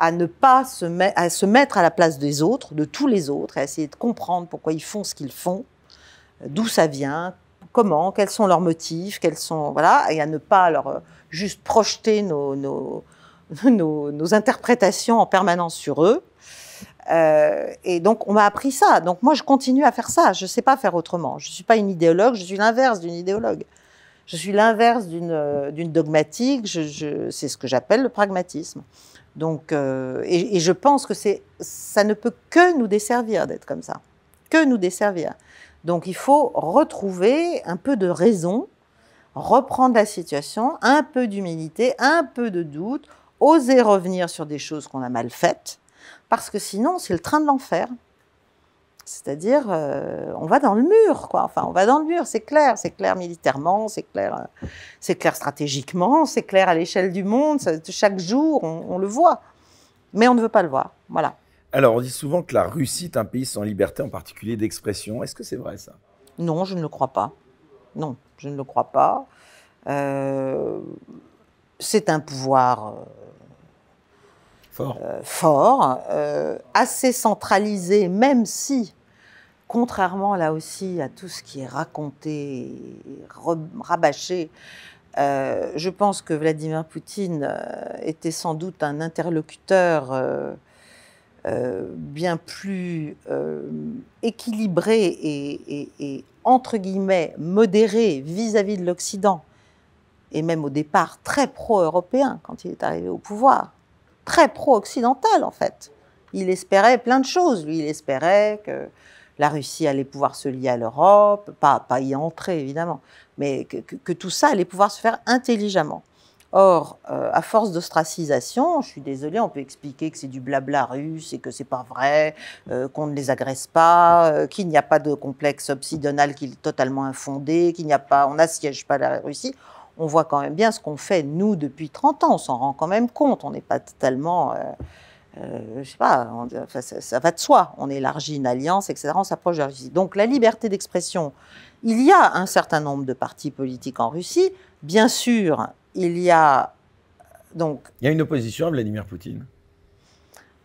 à ne pas se, à se mettre à la place des autres, de tous les autres, à essayer de comprendre pourquoi ils font ce qu'ils font, euh, d'où ça vient, comment, quels sont leurs motifs, quels sont voilà, et à ne pas leur euh, juste projeter nos, nos, nos, interprétations en permanence sur eux. Euh, et donc on m'a appris ça. Donc moi je continue à faire ça. Je ne sais pas faire autrement. Je ne suis pas une idéologue. Je suis l'inverse d'une idéologue. Je suis l'inverse d'une dogmatique. Je, c'est ce que j'appelle le pragmatisme. Donc, euh, et, et, je pense que c'est, ça ne peut que nous desservir d'être comme ça, que nous desservir. Donc, il faut retrouver un peu de raison, reprendre la situation, un peu d'humilité, un peu de doute, oser revenir sur des choses qu'on a mal faites, parce que sinon, c'est le train de l'enfer. C'est-à-dire, euh, on va dans le mur, quoi. Enfin, on va dans le mur, c'est clair. C'est clair militairement, c'est clair, euh, c'est clair stratégiquement, c'est clair à l'échelle du monde. chaque jour, on, le voit. Mais on ne veut pas le voir. Voilà. Alors, on dit souvent que la Russie est un pays sans liberté, en particulier d'expression. Est-ce que c'est vrai, ça Non, je ne le crois pas. Non, je ne le crois pas. Euh, c'est un pouvoir fort, euh, euh, assez centralisé, même si, contrairement là aussi à tout ce qui est raconté, rabâché, euh, je pense que Vladimir Poutine était sans doute un interlocuteur bien plus équilibré et, entre guillemets modéré vis à -vis de l'Occident et même au départ très pro-européen quand il est arrivé au pouvoir, très pro-occidental en fait. Il espérait plein de choses. Lui, il espérait que la Russie allait pouvoir se lier à l'Europe, pas, pas y entrer évidemment, mais que, tout ça allait pouvoir se faire intelligemment. Or, euh, à force d'ostracisation, je suis désolée, on peut expliquer que c'est du blabla russe et que c'est pas vrai, euh, qu'on ne les agresse pas, euh, qu'il n'y a pas de complexe obsidonal qui est totalement infondé, qu'il n'y a pas, on n'assiège pas la Russie on voit quand même bien ce qu'on fait, nous, depuis 30 ans. On s'en rend quand même compte. On n'est pas totalement. Euh, euh sais pas, ça, ça, va de soi. On élargit une alliance, etc. On s'approche de la Russie. Donc la liberté d'expression, il y a un certain nombre de partis politiques en Russie. Bien sûr, il y a donc. Il y a une opposition à Vladimir Poutine.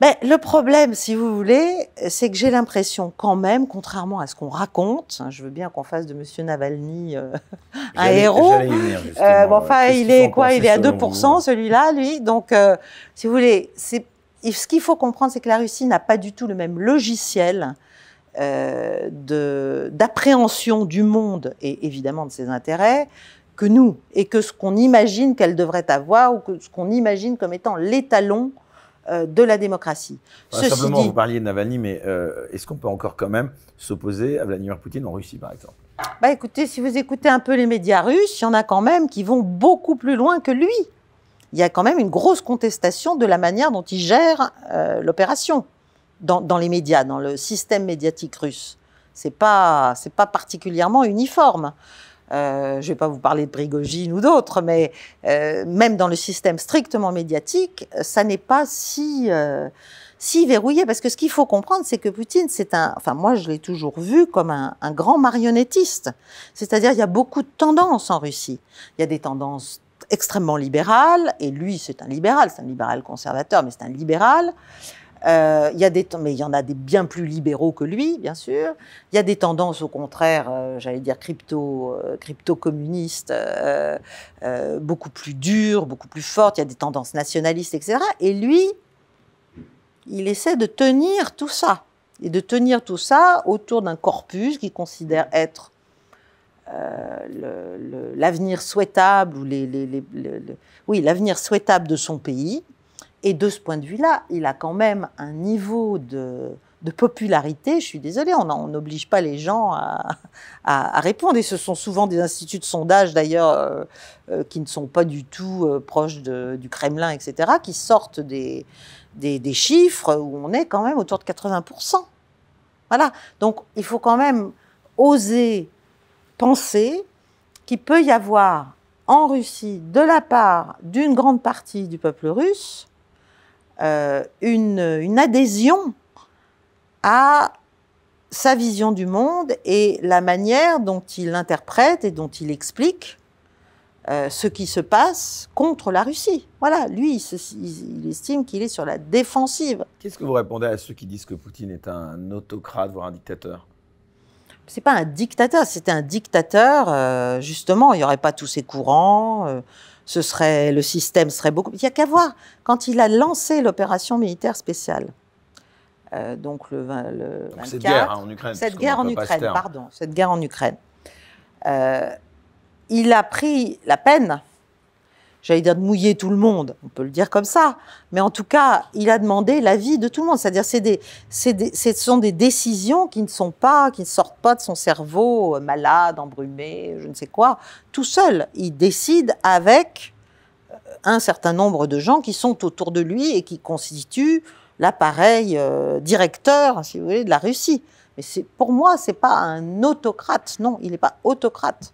Ben, le problème, si vous voulez, c'est que j'ai l'impression quand même, contrairement à ce qu'on raconte, hein, je veux bien qu'on fasse de Monsieur Navalny euh, un héros. euh, bon, enfin, il est quoi Il est à 2%, celui-là, lui. Donc, euh, si vous voulez, ce qu'il faut comprendre, c'est que la Russie n'a pas du tout le même logiciel euh, d'appréhension du monde et évidemment de ses intérêts que nous, et que ce qu'on imagine qu'elle devrait avoir, ou que ce qu'on imagine comme étant l'étalon euh, de la démocratie. Bah, simplement, vous parliez de Navalny, mais euh, est-ce qu'on peut encore quand même s'opposer à Vladimir Poutine en Russie, par exemple bah écoutez, si vous écoutez un peu les médias russes, il y en a quand même qui vont beaucoup plus loin que lui. Il y a quand même une grosse contestation de la manière dont il gère euh, l'opération dans, dans, les médias, dans le système médiatique russe. C'est pas, c'est pas particulièrement uniforme. Euh, je ne vais pas vous parler de Brigogine ou d'autres, mais euh, même dans le système strictement médiatique, ça n'est pas si euh, si verrouillé parce que ce qu'il faut comprendre, c'est que Poutine, c'est un, enfin moi je l'ai toujours vu comme un, un grand marionnettiste. C'est-à-dire il y a beaucoup de tendances en Russie. Il y a des tendances extrêmement libérales et lui c'est un libéral, c'est un libéral conservateur, mais c'est un libéral. Euh, y a des, mais il y en a des bien plus libéraux que lui, bien sûr. Il y a des tendances, au contraire, euh, j'allais dire crypto, euh, crypto-communistes, beaucoup plus dures, beaucoup plus fortes. Il y a des tendances nationalistes, etc. Et lui, il essaie de tenir tout ça et de tenir tout ça autour d'un corpus qu'il considère être l'avenir souhaitable ou oui l'avenir souhaitable de son pays et de ce point de vue-là, il a quand même un niveau de, popularité. Je suis désolée, on n'oblige pas les gens à, répondre. Et ce sont souvent des instituts de sondage, d'ailleurs, euh, euh, qui ne sont pas du tout euh, proches du Kremlin, etc., qui sortent des, des, chiffres où on est quand même autour de 80%. Voilà. Donc, il faut quand même oser penser qu'il peut y avoir en Russie, de la part d'une grande partie du peuple russe, euh, une, adhésion à sa vision du monde et la manière dont il interprète et dont il explique euh, ce qui se passe contre la Russie. Voilà, lui, il, estime qu'il est sur la défensive. Qu'est-ce que vous répondez à ceux qui disent que Poutine est un autocrate, voire un dictateur Ce n'est pas un dictateur, c'était un dictateur, euh, justement, il n'y aurait pas tous ces courants ce serait, le système serait beaucoup. Il n'y a qu'à voir. Quand il a lancé l'opération militaire spéciale, euh, donc le, le cette guerre en Ukraine, cette guerre en Ukraine, pardon, cette guerre en Ukraine, euh, il a pris la peine j'allais dire de mouiller tout le monde, on peut le dire comme ça, mais en tout cas, il a demandé l'avis de tout le monde. C'est-à-dire, c'est des, ce sont des décisions qui ne sont pas, qui sortent pas de son cerveau euh, malade, embrumé, je ne sais quoi. Tout seul, il décide avec euh, un certain nombre de gens qui sont autour de lui et qui constituent l'appareil euh, directeur, si vous voulez, de la Russie. Mais pour moi, c'est pas un autocrate. Non, il n'est pas autocrate.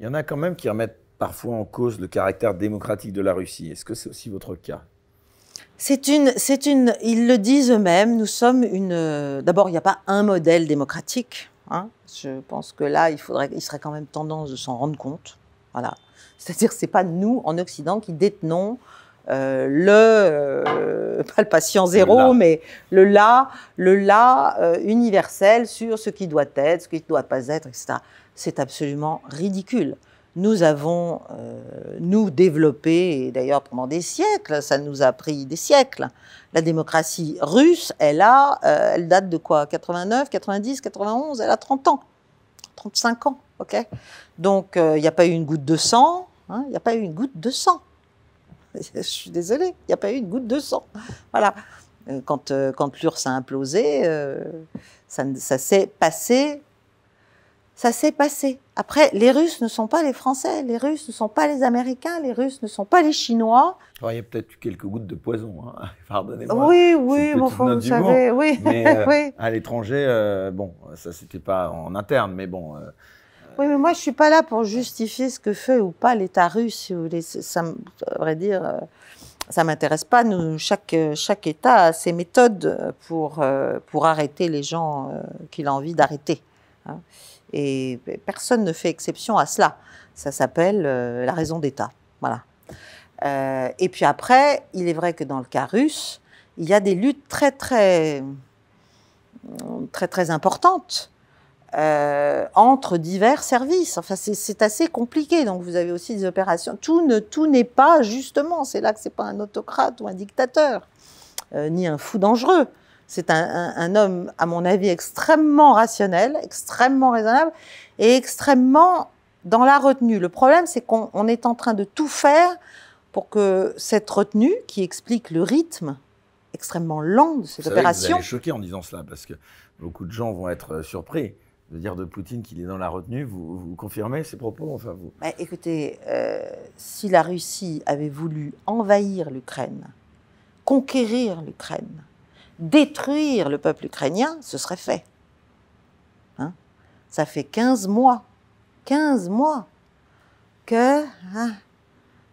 Il y en a quand même qui remettent parfois en cause le caractère démocratique de la Russie. Est-ce que c'est aussi votre cas c'est une, c'est une, ils le disent eux-mêmes, nous sommes une... Euh, d'abord, il n'y a pas un modèle démocratique. Hein. Je pense que là, il, faudrait, il serait quand même tendance de s'en rendre compte. Voilà. C'est-à-dire c'est ce n'est pas nous, en Occident, qui détenons euh, le, euh, pas le patient zéro, mais le là, le là universel sur ce qui doit être, ce qui ne doit pas être, etc. C'est absolument ridicule nous avons, euh, nous, développé, et d'ailleurs pendant des siècles, ça nous a pris des siècles, la démocratie russe, elle a, euh, elle date de quoi 89, 90, 91, elle a 30 ans, 35 ans, ok Donc, euh, il n'y a pas eu une goutte de sang, hein, il n'y a pas eu une goutte de sang. Je suis désolée, il n'y a pas eu une goutte de sang. Voilà. Quand, quand l'URSS a implosé, ça s'est passé ça s'est passé. Après, les Russes ne sont pas les Français, les Russes ne sont pas les Américains, les Russes ne sont pas les Chinois. Oh, il y a peut-être eu quelques gouttes de poison, hein. pardonnez-moi. Oui, oui, mon fond, vous savez, euh, oui. À l'étranger, euh, bon, ça c'était pas en interne, mais bon. Euh, oui, mais moi je suis pas là pour justifier ce que fait ou pas l'État russe, si vous voulez. Ça, à vrai dire, ça m'intéresse pas. Nous, chaque chaque État a ses méthodes pour pour arrêter les gens qu'il a envie d'arrêter. Hein. Et personne ne fait exception à cela. Ça s'appelle euh, la raison d'État. Voilà. Euh, et puis après, il est vrai que dans le cas russe, il y a des luttes très très très très importantes euh, entre divers services. Enfin, c'est assez compliqué. Donc vous avez aussi des opérations. Tout ne tout n'est pas justement. C'est là que c'est pas un autocrate ou un dictateur, ni un fou dangereux. C'est un, homme, à mon avis, extrêmement rationnel, extrêmement raisonnable et extrêmement dans la retenue. Le problème, c'est qu'on est en train de tout faire pour que cette retenue, qui explique le rythme extrêmement lent de cette opération. Savez, vous allez choqué en disant cela parce que beaucoup de gens vont être euh, surpris de dire de Poutine qu'il est dans la retenue. Vous, confirmez ces propos enfin, vous... Bah, écoutez, euh, si la Russie avait voulu envahir l'Ukraine, conquérir l'Ukraine, détruire le peuple ukrainien, ce serait fait. Hein? Ça fait 15 mois, 15 mois que hein,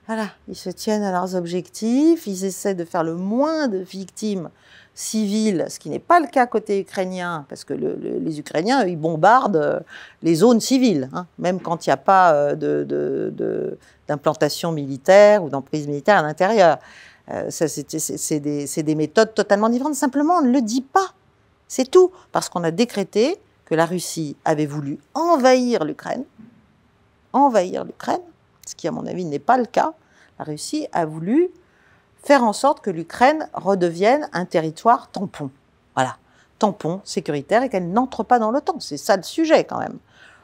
voilà, ils se tiennent à leurs objectifs, ils essaient de faire le moins de victimes civiles, ce qui n'est pas le cas côté ukrainien, parce que les Ukrainiens, ils bombardent euh, les zones civiles, hein, même quand il n'y a pas euh, d'implantation de, militaire ou d'emprise militaire à l'intérieur. Euh, c'est des, méthodes totalement différentes. Simplement, on ne le dit pas. C'est tout. Parce qu'on a décrété que la Russie avait voulu envahir l'Ukraine. Envahir l'Ukraine, ce qui, à mon avis, n'est pas le cas. La Russie a voulu faire en sorte que l'Ukraine redevienne un territoire tampon. Voilà. Tampon sécuritaire et qu'elle n'entre pas dans l'OTAN. C'est ça le sujet, quand même.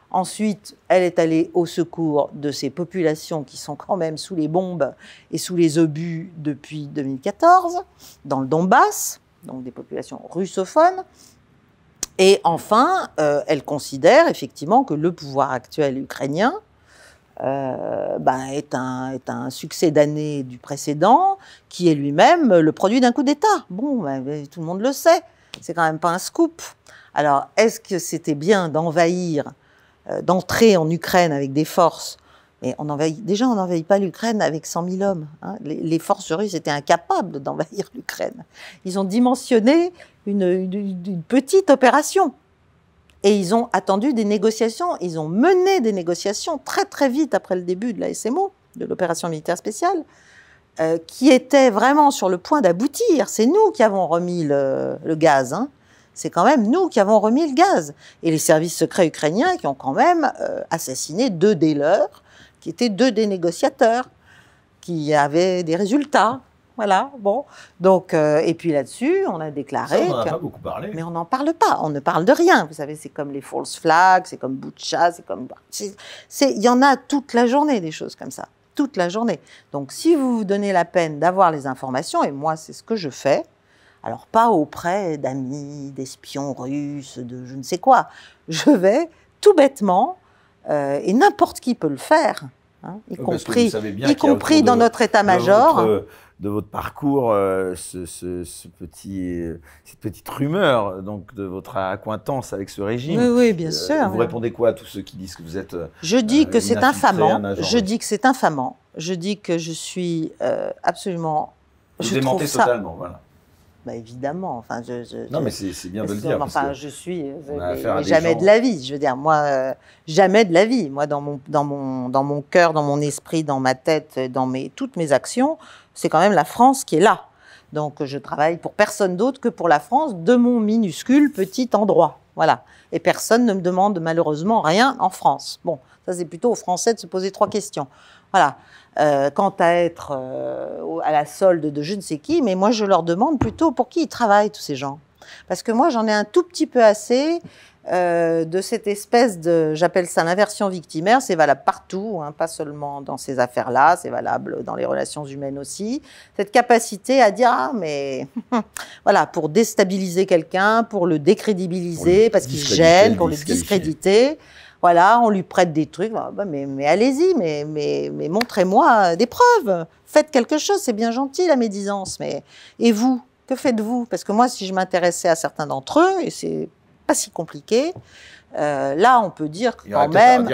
Ensuite, elle est allée au secours de ces populations qui sont quand même sous les bombes et sous les obus depuis 2014, dans le Donbass, donc des populations russophones. Et enfin, euh, elle considère effectivement que le pouvoir actuel ukrainien euh, bah, est, un, succès d'année du précédent, qui est lui-même le produit d'un coup d'État. Bon, bah, tout le monde le sait, c'est quand même pas un scoop. Alors, est-ce que c'était bien d'envahir euh, d'entrer en Ukraine avec des forces. Mais on envahit, déjà, on n'envahit pas l'Ukraine avec 100 000 hommes. Hein. Les, forces russes étaient incapables d'envahir l'Ukraine. Ils ont dimensionné une, petite opération. Et ils ont attendu des négociations. Ils ont mené des négociations très très vite après le début de la SMO, de l'opération militaire spéciale, euh, qui était vraiment sur le point d'aboutir. C'est nous qui avons remis le, le gaz. Hein c'est quand même nous qui avons remis le gaz. Et les services secrets ukrainiens qui ont quand même euh, assassiné deux des leurs, qui étaient deux des négociateurs, qui avaient des résultats. Voilà, bon. Donc, euh, et puis là-dessus, on a déclaré. on n'en a pas beaucoup parlé. Mais on n'en parle pas, on ne parle de rien. Vous savez, c'est comme les false flags, c'est comme Butcha, c'est comme. Il y en a toute la journée des choses comme ça toute la journée. Donc si vous vous donnez la peine d'avoir les informations, et moi c'est ce que je fais, alors pas auprès d'amis, d'espions russes, de je ne sais quoi. Je vais tout bêtement, euh, et n'importe qui peut le faire, hein, y compris, y compris dans notre état-major. De, votre, parcours, euh, ce, petit, cette petite rumeur donc de votre accointance avec ce régime. Oui, oui bien euh, sûr. Vous répondez quoi à tous ceux qui disent que vous êtes Je dis que c'est infamant. Je dis que c'est infamant. Je dis que je suis absolument. Vous je démentez totalement, voilà bah, évidemment. Enfin, je, non, mais c'est bien de le dire. je suis. Euh, jamais de la vie. Je veux dire, moi, euh, jamais de la vie. Moi, dans mon, dans, mon, dans mon cœur, dans mon esprit, dans ma tête, euh, dans mes, toutes mes actions, c'est quand même la France qui est là. Donc, je travaille pour personne d'autre que pour la France de mon minuscule petit endroit. Voilà. Et personne ne me demande malheureusement rien en France. Bon, ça, c'est plutôt aux Français de se poser trois questions. Voilà. Euh, quant à être euh, à la solde de je ne sais qui, mais moi je leur demande plutôt pour qui ils travaillent tous ces gens. Parce que moi j'en ai un tout petit peu assez euh, de cette espèce de, j'appelle ça l'inversion victimaire, c'est valable partout, hein, pas seulement dans ces affaires-là, c'est valable dans les relations humaines aussi. Cette capacité à dire, ah, mais voilà, pour déstabiliser quelqu'un, pour le décrédibiliser, parce qu'il gêne, pour le discréditer. Voilà, on lui prête des trucs. Ah, bah, mais, allez-y, mais, mais montrez-moi euh, des preuves. Faites quelque chose, c'est bien gentil la médisance. Mais et vous, que faites-vous Parce que moi, si je m'intéressais à certains d'entre eux, et c'est pas si compliqué, euh, là, on peut dire quand même,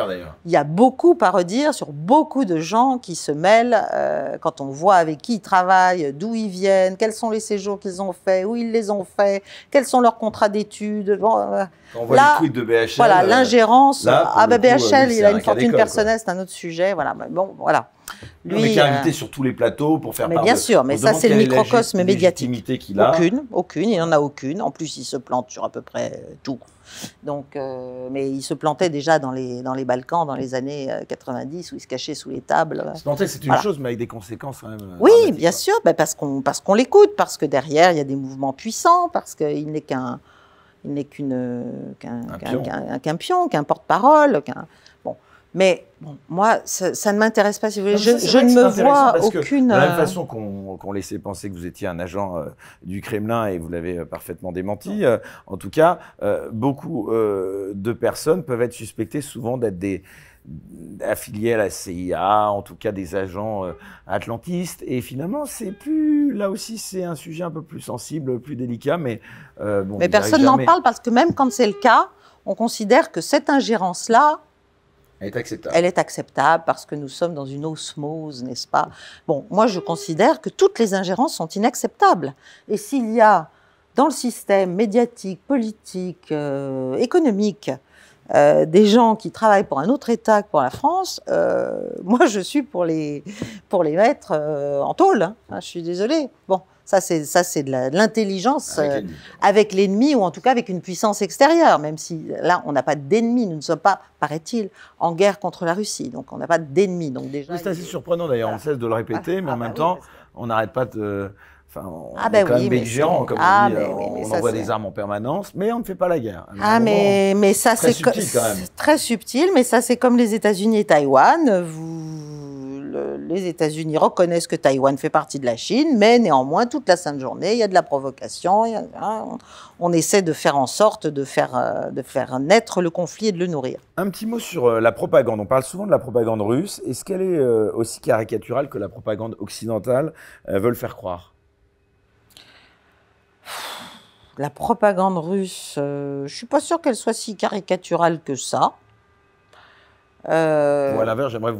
il y a beaucoup à redire sur beaucoup de gens qui se mêlent euh, quand on voit avec qui ils travaillent, d'où ils viennent, quels sont les séjours qu'ils ont faits, où ils les ont faits, quels sont leurs contrats d'études. Euh, on voit les de BHL. Voilà, l'ingérence. Ah ben BHL, il a une fortune personnelle, c'est un autre sujet. Voilà, bon, voilà. invité sur tous les plateaux pour faire. Mais bien sûr, mais ça c'est le microcosme médiatique. Aucune, aucune, il n'en a aucune. En plus, il se plante sur à peu près tout. Donc, euh, mais il se plantait déjà dans les, dans les Balkans dans les années 90 euh, où il se cachait sous les tables. Se planter, c'est une chose, mais avec des conséquences quand même. Euh, oui, bien sûr, ben, parce qu'on l'écoute, parce que derrière, il y a des mouvements puissants, parce qu'il n'est qu'un il n'est qu'un pion, qu'un porte-parole, qu'un mais bon, moi, ça, ne m'intéresse pas, si vous je, ne me vois aucune. de la même euh, façon qu'on laissait penser que vous étiez un agent euh, du Kremlin et vous l'avez euh, parfaitement démenti, en tout cas, beaucoup de personnes peuvent être suspectées souvent d'être des affiliés à la CIA, en tout cas des agents atlantistes. Et finalement, c'est plus là aussi, c'est un sujet un peu plus sensible, plus délicat, mais Mais personne n'en parle parce que même quand c'est le cas, on considère que cette ingérence-là, elle est acceptable. Elle est acceptable parce que nous sommes dans une osmose, n'est-ce pas Bon, moi je considère que toutes les ingérences sont inacceptables. Et s'il y a dans le système médiatique, politique, euh, économique, euh, des gens qui travaillent pour un autre État que pour la France, euh, moi je suis pour les, pour les mettre en tôle. Hein. je suis désolée. Bon, ça, c'est ça, c'est de l'intelligence euh, avec l'ennemi ou en tout cas avec une puissance extérieure. Même si là, on n'a pas d'ennemi, nous ne sommes pas, paraît-il, en guerre contre la Russie. Donc, on n'a pas d'ennemi. Donc déjà, c'est assez surprenant d'ailleurs. On ah. cesse de le répéter, ah. mais en ah même bah temps, on n'arrête pas de Enfin, on ah est ben quand oui, comme on ah, dit. Euh, on envoie des armes en permanence, mais on ne fait pas la guerre. Ah, mais, mais ça, c'est très subtil, mais ça, c'est comme les États-Unis et Taïwan. Vous, les États-Unis reconnaissent que Taïwan fait partie de la Chine, mais néanmoins, toute la sainte journée, il y a de la provocation. Hein, on, essaie de faire en sorte de faire, euh, de faire naître le conflit et de le nourrir. Un petit mot sur euh, la propagande. On parle souvent de la propagande russe. Est-ce qu'elle est aussi caricaturale que la propagande occidentale veut le faire croire la propagande russe, euh, je suis pas sûre qu'elle soit si caricaturale que ça. Euh, Ou à l'inverse, j'aimerais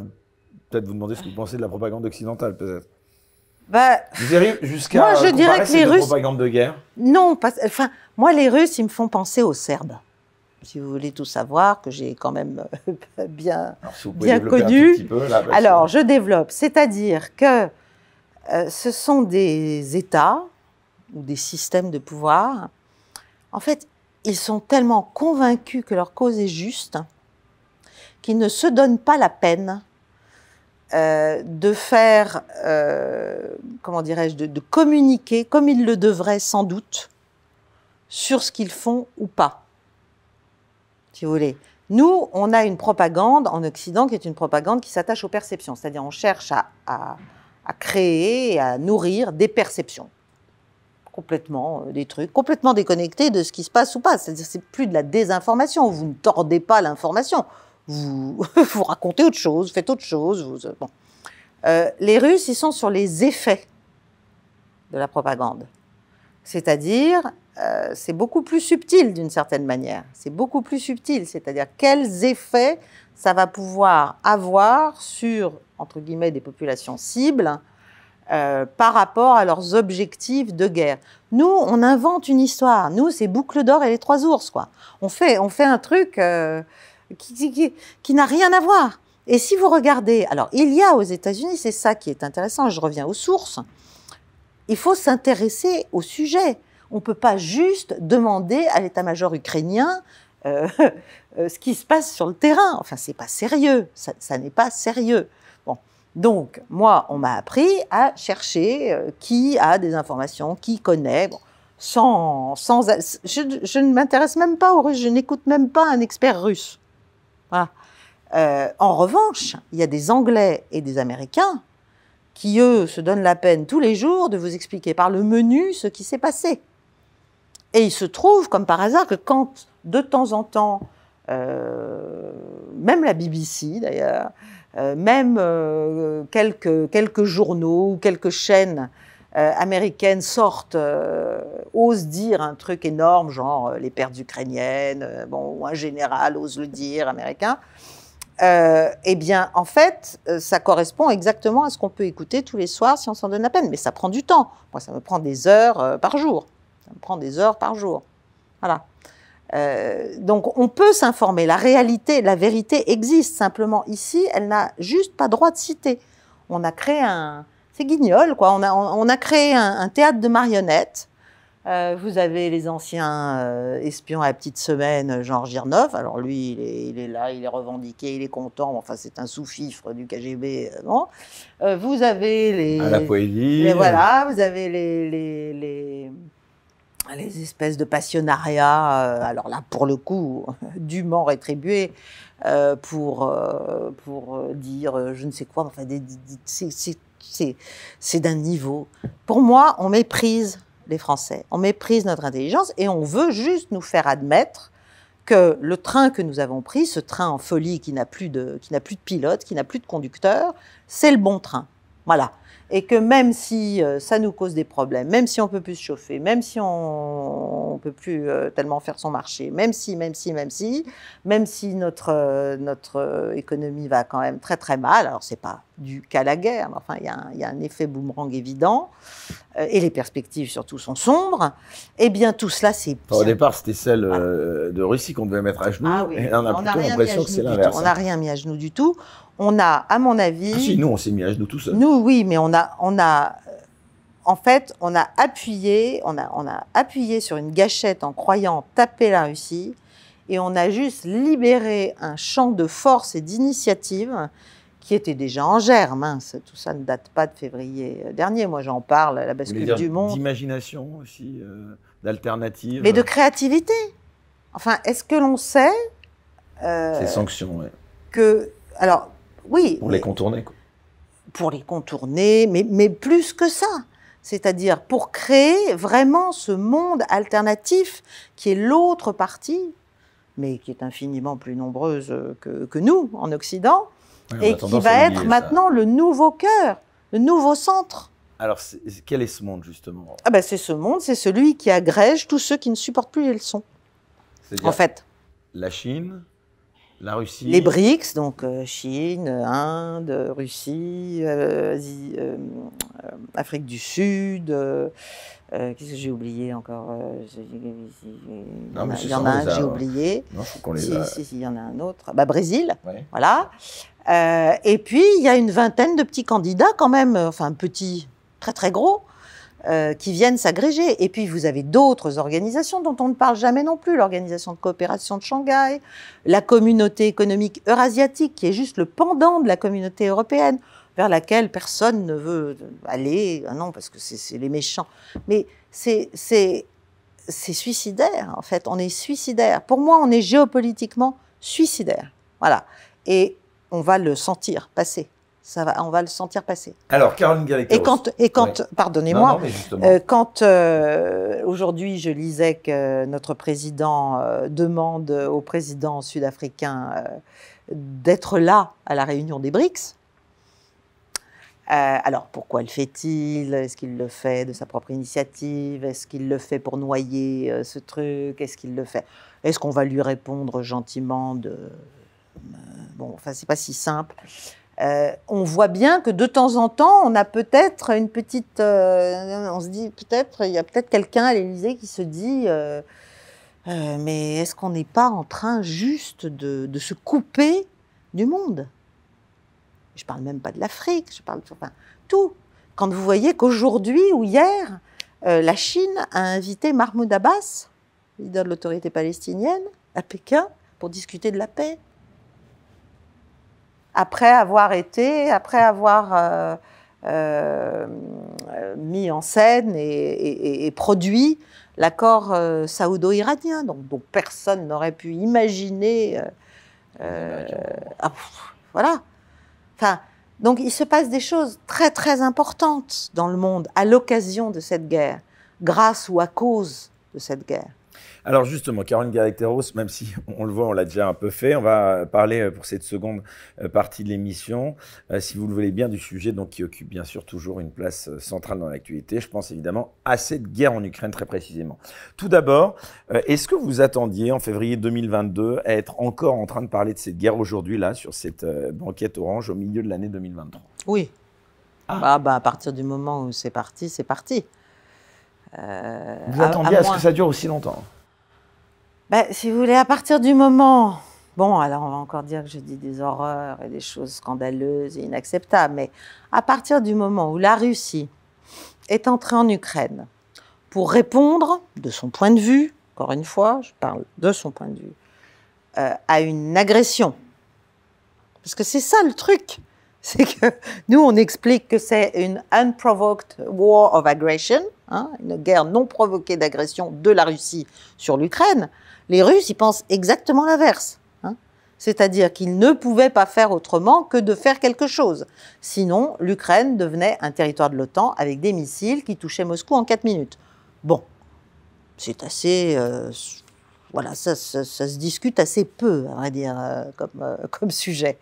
peut-être vous demander ce que vous pensez de la propagande occidentale, peut-être. Bah, vous arrivez jusqu'à. Moi, je dirais que les Russes. Propagande de guerre. Non, enfin, moi, les Russes, ils me font penser aux Serbes. Si vous voulez tout savoir, que j'ai quand même euh, bien, bien connu. Alors, je développe. C'est-à-dire que ce sont des États ou des systèmes de pouvoir, en fait, ils sont tellement convaincus que leur cause est juste qu'ils ne se donnent pas la peine euh, de faire, euh, comment dirais-je, de, communiquer comme ils le devraient sans doute sur ce qu'ils font ou pas. Si vous voulez. Nous, on a une propagande en Occident qui est une propagande qui s'attache aux perceptions, c'est-à-dire on cherche à, à créer et à nourrir des perceptions complètement euh, des trucs, complètement déconnectés de ce qui se passe ou pas. C'est-à-dire, c'est plus de la désinformation. Vous ne tordez pas l'information. Vous, vous racontez autre chose, faites autre chose. Vous, euh, bon. Euh, les Russes, ils sont sur les effets de la propagande. C'est-à-dire, euh, c'est beaucoup plus subtil d'une certaine manière. C'est beaucoup plus subtil, c'est-à-dire quels effets ça va pouvoir avoir sur, entre guillemets, des populations cibles euh, par rapport à leurs objectifs de guerre. Nous, on invente une histoire. Nous, c'est Boucle d'or et les trois ours, quoi. On fait, un truc euh, qui, n'a rien à voir. Et si vous regardez, alors il y a aux États-Unis, c'est ça qui est intéressant, je reviens aux sources, il faut s'intéresser au sujet. On ne peut pas juste demander à l'état-major ukrainien euh, ce qui se passe sur le terrain. Enfin, c'est pas sérieux, ça n'est pas sérieux. Donc, moi, on m'a appris à chercher euh, qui a des informations, qui connaît. sans, je, ne m'intéresse même pas aux Russes, je n'écoute même pas un expert russe. Euh, en revanche, il y a des Anglais et des Américains qui, eux, se donnent la peine tous les jours de vous expliquer par le menu ce qui s'est passé. Et il se trouve, comme par hasard, que quand, de temps en temps, euh, même la BBC d'ailleurs, euh, même euh, quelques, journaux ou quelques chaînes euh, américaines sortent, osent dire un truc énorme, genre les pertes ukrainiennes, bon, ou un général ose le dire, américain, eh bien, en fait, ça correspond exactement à ce qu'on peut écouter tous les soirs si on s'en donne la peine. Mais ça prend du temps. Moi, ça me prend des heures par jour. Ça me prend des heures par jour. Voilà. Euh, donc on peut s'informer, la réalité, la vérité existe, simplement ici, elle n'a juste pas droit de citer. On a créé un... C'est guignol, quoi. On a, créé un, théâtre de marionnettes. Euh, vous avez les anciens euh, espions à la petite semaine, Jean Girneuf. Alors lui, il est, là, il est revendiqué, il est content. Enfin, c'est un sous-fifre du KGB. non vous avez les... la poésie. voilà, vous avez les, les les espèces de passionnariats, euh, alors là pour le coup, dûment rétribués, euh, pour, euh, pour dire je ne sais quoi, enfin, c'est d'un niveau. Pour moi, on méprise les Français, on méprise notre intelligence et on veut juste nous faire admettre que le train que nous avons pris, ce train en folie qui n'a plus de, qui n'a plus de pilote, qui n'a plus de conducteur, c'est le bon train. Voilà et que même si euh, ça nous cause des problèmes, même si on peut plus se chauffer, même si on, ne peut plus euh, tellement faire son marché, même si, même si, même si, même si notre euh, notre économie va quand même très très mal. Alors c'est pas du qu'à la guerre, mais enfin il y, a un effet boomerang évident et les perspectives surtout sont sombres. Eh bien tout cela c'est au départ c'était celle de Russie qu'on devait mettre à genoux. Ah et on a plutôt l'impression que c'est l'inverse. On n'a rien mis à genoux du tout. On a, à mon avis. Ah si, nous, on s'est mis à genoux tout seul. Nous, oui, mais on on a, euh, en fait, on a appuyé, on a, appuyé sur une gâchette en croyant taper la Russie, et on a juste libéré un champ de force et d'initiative qui était déjà en germe. Hein. Tout ça ne date pas de février euh, dernier. Moi, j'en parle la bascule du monde. D'imagination aussi, euh, d'alternative. Mais de créativité. Enfin, est-ce que l'on sait. Ces sanctions, oui. Que. Alors, oui. Pour les contourner, quoi pour les contourner, mais, plus que ça. C'est-à-dire pour créer vraiment ce monde alternatif qui est l'autre partie, mais qui est infiniment plus nombreuse que, nous en Occident, et qui va être maintenant le nouveau cœur, le nouveau centre. Alors, quel est ce monde, justement ah ben, C'est ce monde, c'est celui qui agrège tous ceux qui ne supportent plus les leçons, en fait. La Chine la Russie. Les BRICS, donc euh, Chine, Inde, Russie, euh, euh, Afrique du Sud. Qu'est-ce que j'ai oublié encore Il y en a un que j'ai oublié. Non, si, il y en a un autre. Bah, Brésil, voilà. et puis, il y a une vingtaine de petits candidats quand même, enfin petits, très très gros, euh, qui viennent s'agréger. Et puis vous avez d'autres organisations dont on ne parle jamais non plus, l'organisation de coopération de Shanghai, la communauté économique eurasiatique, qui est juste le pendant de la communauté européenne, vers laquelle personne ne veut aller, ah non, parce que c'est les méchants. Mais c'est suicidaire, en fait, on est suicidaire. Pour moi, on est géopolitiquement suicidaire. Voilà. Et on va le sentir passer va, on va le sentir passer. Alors, Caroline Galacteros. Et quand, et quand pardonnez-moi, euh, quand euh, aujourd'hui je lisais que notre président euh, demande au président sud-africain d'être là à la réunion des BRICS, alors pourquoi le fait-il Est-ce qu'il le fait de sa propre initiative Est-ce qu'il le fait pour noyer ce truc Est-ce qu'il le fait Est-ce qu'on va lui répondre gentiment de... Bon, enfin, c'est pas si simple. Euh, on voit bien que de temps en temps, on a peut-être une petite, euh, on se dit peut-être, il y a peut-être quelqu'un à l'Élysée qui se dit, euh, mais est-ce qu'on n'est pas en train juste de, se couper du monde Je parle même pas de l'Afrique, je parle de tout. Quand vous voyez qu'aujourd'hui ou hier, la Chine a invité Mahmoud Abbas, leader de l'autorité palestinienne, à Pékin pour discuter de la paix après avoir été, après avoir euh, euh, mis en scène et, et, et produit l'accord euh, saoudo-iranien, donc, dont personne n'aurait pu imaginer. Euh, ah, voilà. Enfin, donc il se passe des choses très très importantes dans le monde à l'occasion de cette guerre, grâce ou à cause de cette guerre. Alors justement, Caroline Galacteros, même si on le voit, on l'a déjà un peu fait, on va parler euh, pour cette seconde euh, partie de l'émission, euh, si vous le voulez bien, du sujet donc, qui occupe bien sûr toujours une place centrale dans l'actualité. Je pense évidemment à cette guerre en Ukraine très précisément. Tout d'abord, est-ce que vous attendiez en février 2022 à être encore en train de parler de cette guerre aujourd'hui, là, sur cette banquette orange au milieu de l'année 2023 Oui. Ah. ah. Bah, à partir du moment où c'est parti, c'est parti. vous attendiez à, ce que ça dure aussi longtemps bah, si vous voulez, à partir du moment... Bon, alors on va encore dire que je dis des horreurs et des choses scandaleuses et inacceptables, mais à partir du moment où la Russie est entrée en Ukraine pour répondre, de son point de vue, encore une fois, je parle de son point de vue, euh, à une agression. Parce que c'est ça le truc. C'est que nous, on explique que c'est une unprovoked war of aggression, hein, une guerre non provoquée d'agression de la Russie sur l'Ukraine les Russes, y pensent exactement l'inverse. Hein. C'est-à-dire qu'ils ne pouvaient pas faire autrement que de faire quelque chose. Sinon, l'Ukraine devenait un territoire de l'OTAN avec des missiles qui touchaient Moscou en quatre minutes. Bon, c'est assez... Euh, voilà, ça, se discute assez peu, à vrai dire, euh, comme, euh, comme sujet.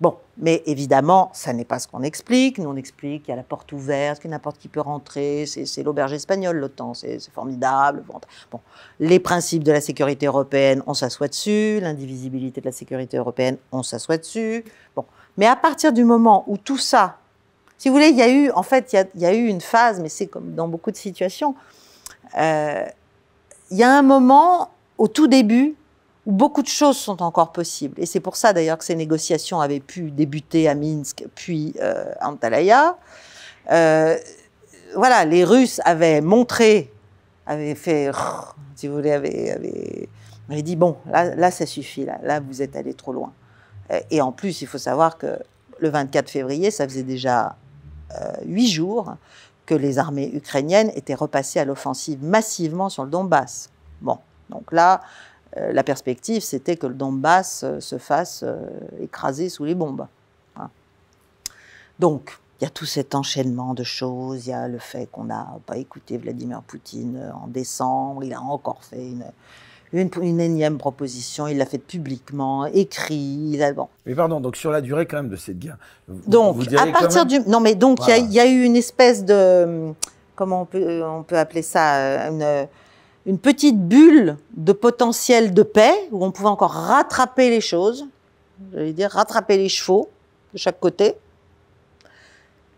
Bon, mais évidemment, ça n'est pas ce qu'on explique. Nous, on explique qu'il y a la porte ouverte, que n'importe qui peut rentrer, c'est l'auberge espagnole, l'OTAN, c'est formidable. Bon, les principes de la sécurité européenne, on s'assoit dessus. L'indivisibilité de la sécurité européenne, on s'assoit dessus. Bon, mais à partir du moment où tout ça, si vous voulez, il y a eu, en fait, il y a, eu une phase, mais c'est comme dans beaucoup de situations, euh, il y a un moment, au tout début, où beaucoup de choses sont encore possibles. Et c'est pour ça d'ailleurs que ces négociations avaient pu débuter à Minsk, puis à euh, Antalya. Euh, voilà, les Russes avaient montré, avaient fait, si vous voulez, avaient, avaient, dit bon, là, là, ça suffit, là, là, vous êtes allé trop loin. Et en plus, il faut savoir que le 24 février, ça faisait déjà euh, huit jours que les armées ukrainiennes étaient repassées à l'offensive massivement sur le Donbass. Bon, donc là, euh, la perspective, c'était que le Donbass euh, se fasse euh, écraser sous les bombes. Hein. Donc, il y a tout cet enchaînement de choses, il y a le fait qu'on n'a pas écouté Vladimir Poutine en décembre, il a encore fait une, une, énième proposition, il l'a faite publiquement, écrit, il Mais pardon, donc sur la durée quand même de cette guerre. Vous, donc, à partir du... Non mais donc, il y, a eu une espèce de... Comment on peut, on peut appeler ça une petite bulle de potentiel de paix où on pouvait encore rattraper les choses, j'allais dire rattraper les chevaux de chaque côté.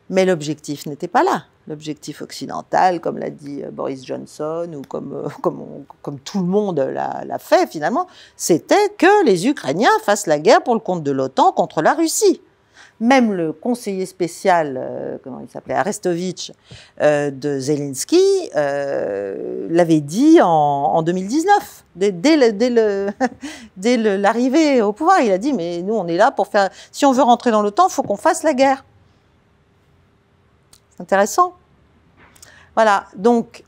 Mais l'objectif n'était pas là. L'objectif occidental, comme l'a dit euh, Boris Johnson ou comme, euh, comme tout le monde l'a fait finalement, c'était que les Ukrainiens fassent la guerre pour le compte de l'OTAN contre la Russie. Même le conseiller spécial, euh, comment il s'appelait, Arestovitch, euh, de Zelensky, euh, l'avait dit en, 2019, dès, dès l'arrivée au pouvoir. Il a dit, mais nous, on est là pour faire... Si on veut rentrer dans l'OTAN, il faut qu'on fasse la guerre. C'est intéressant. Voilà, donc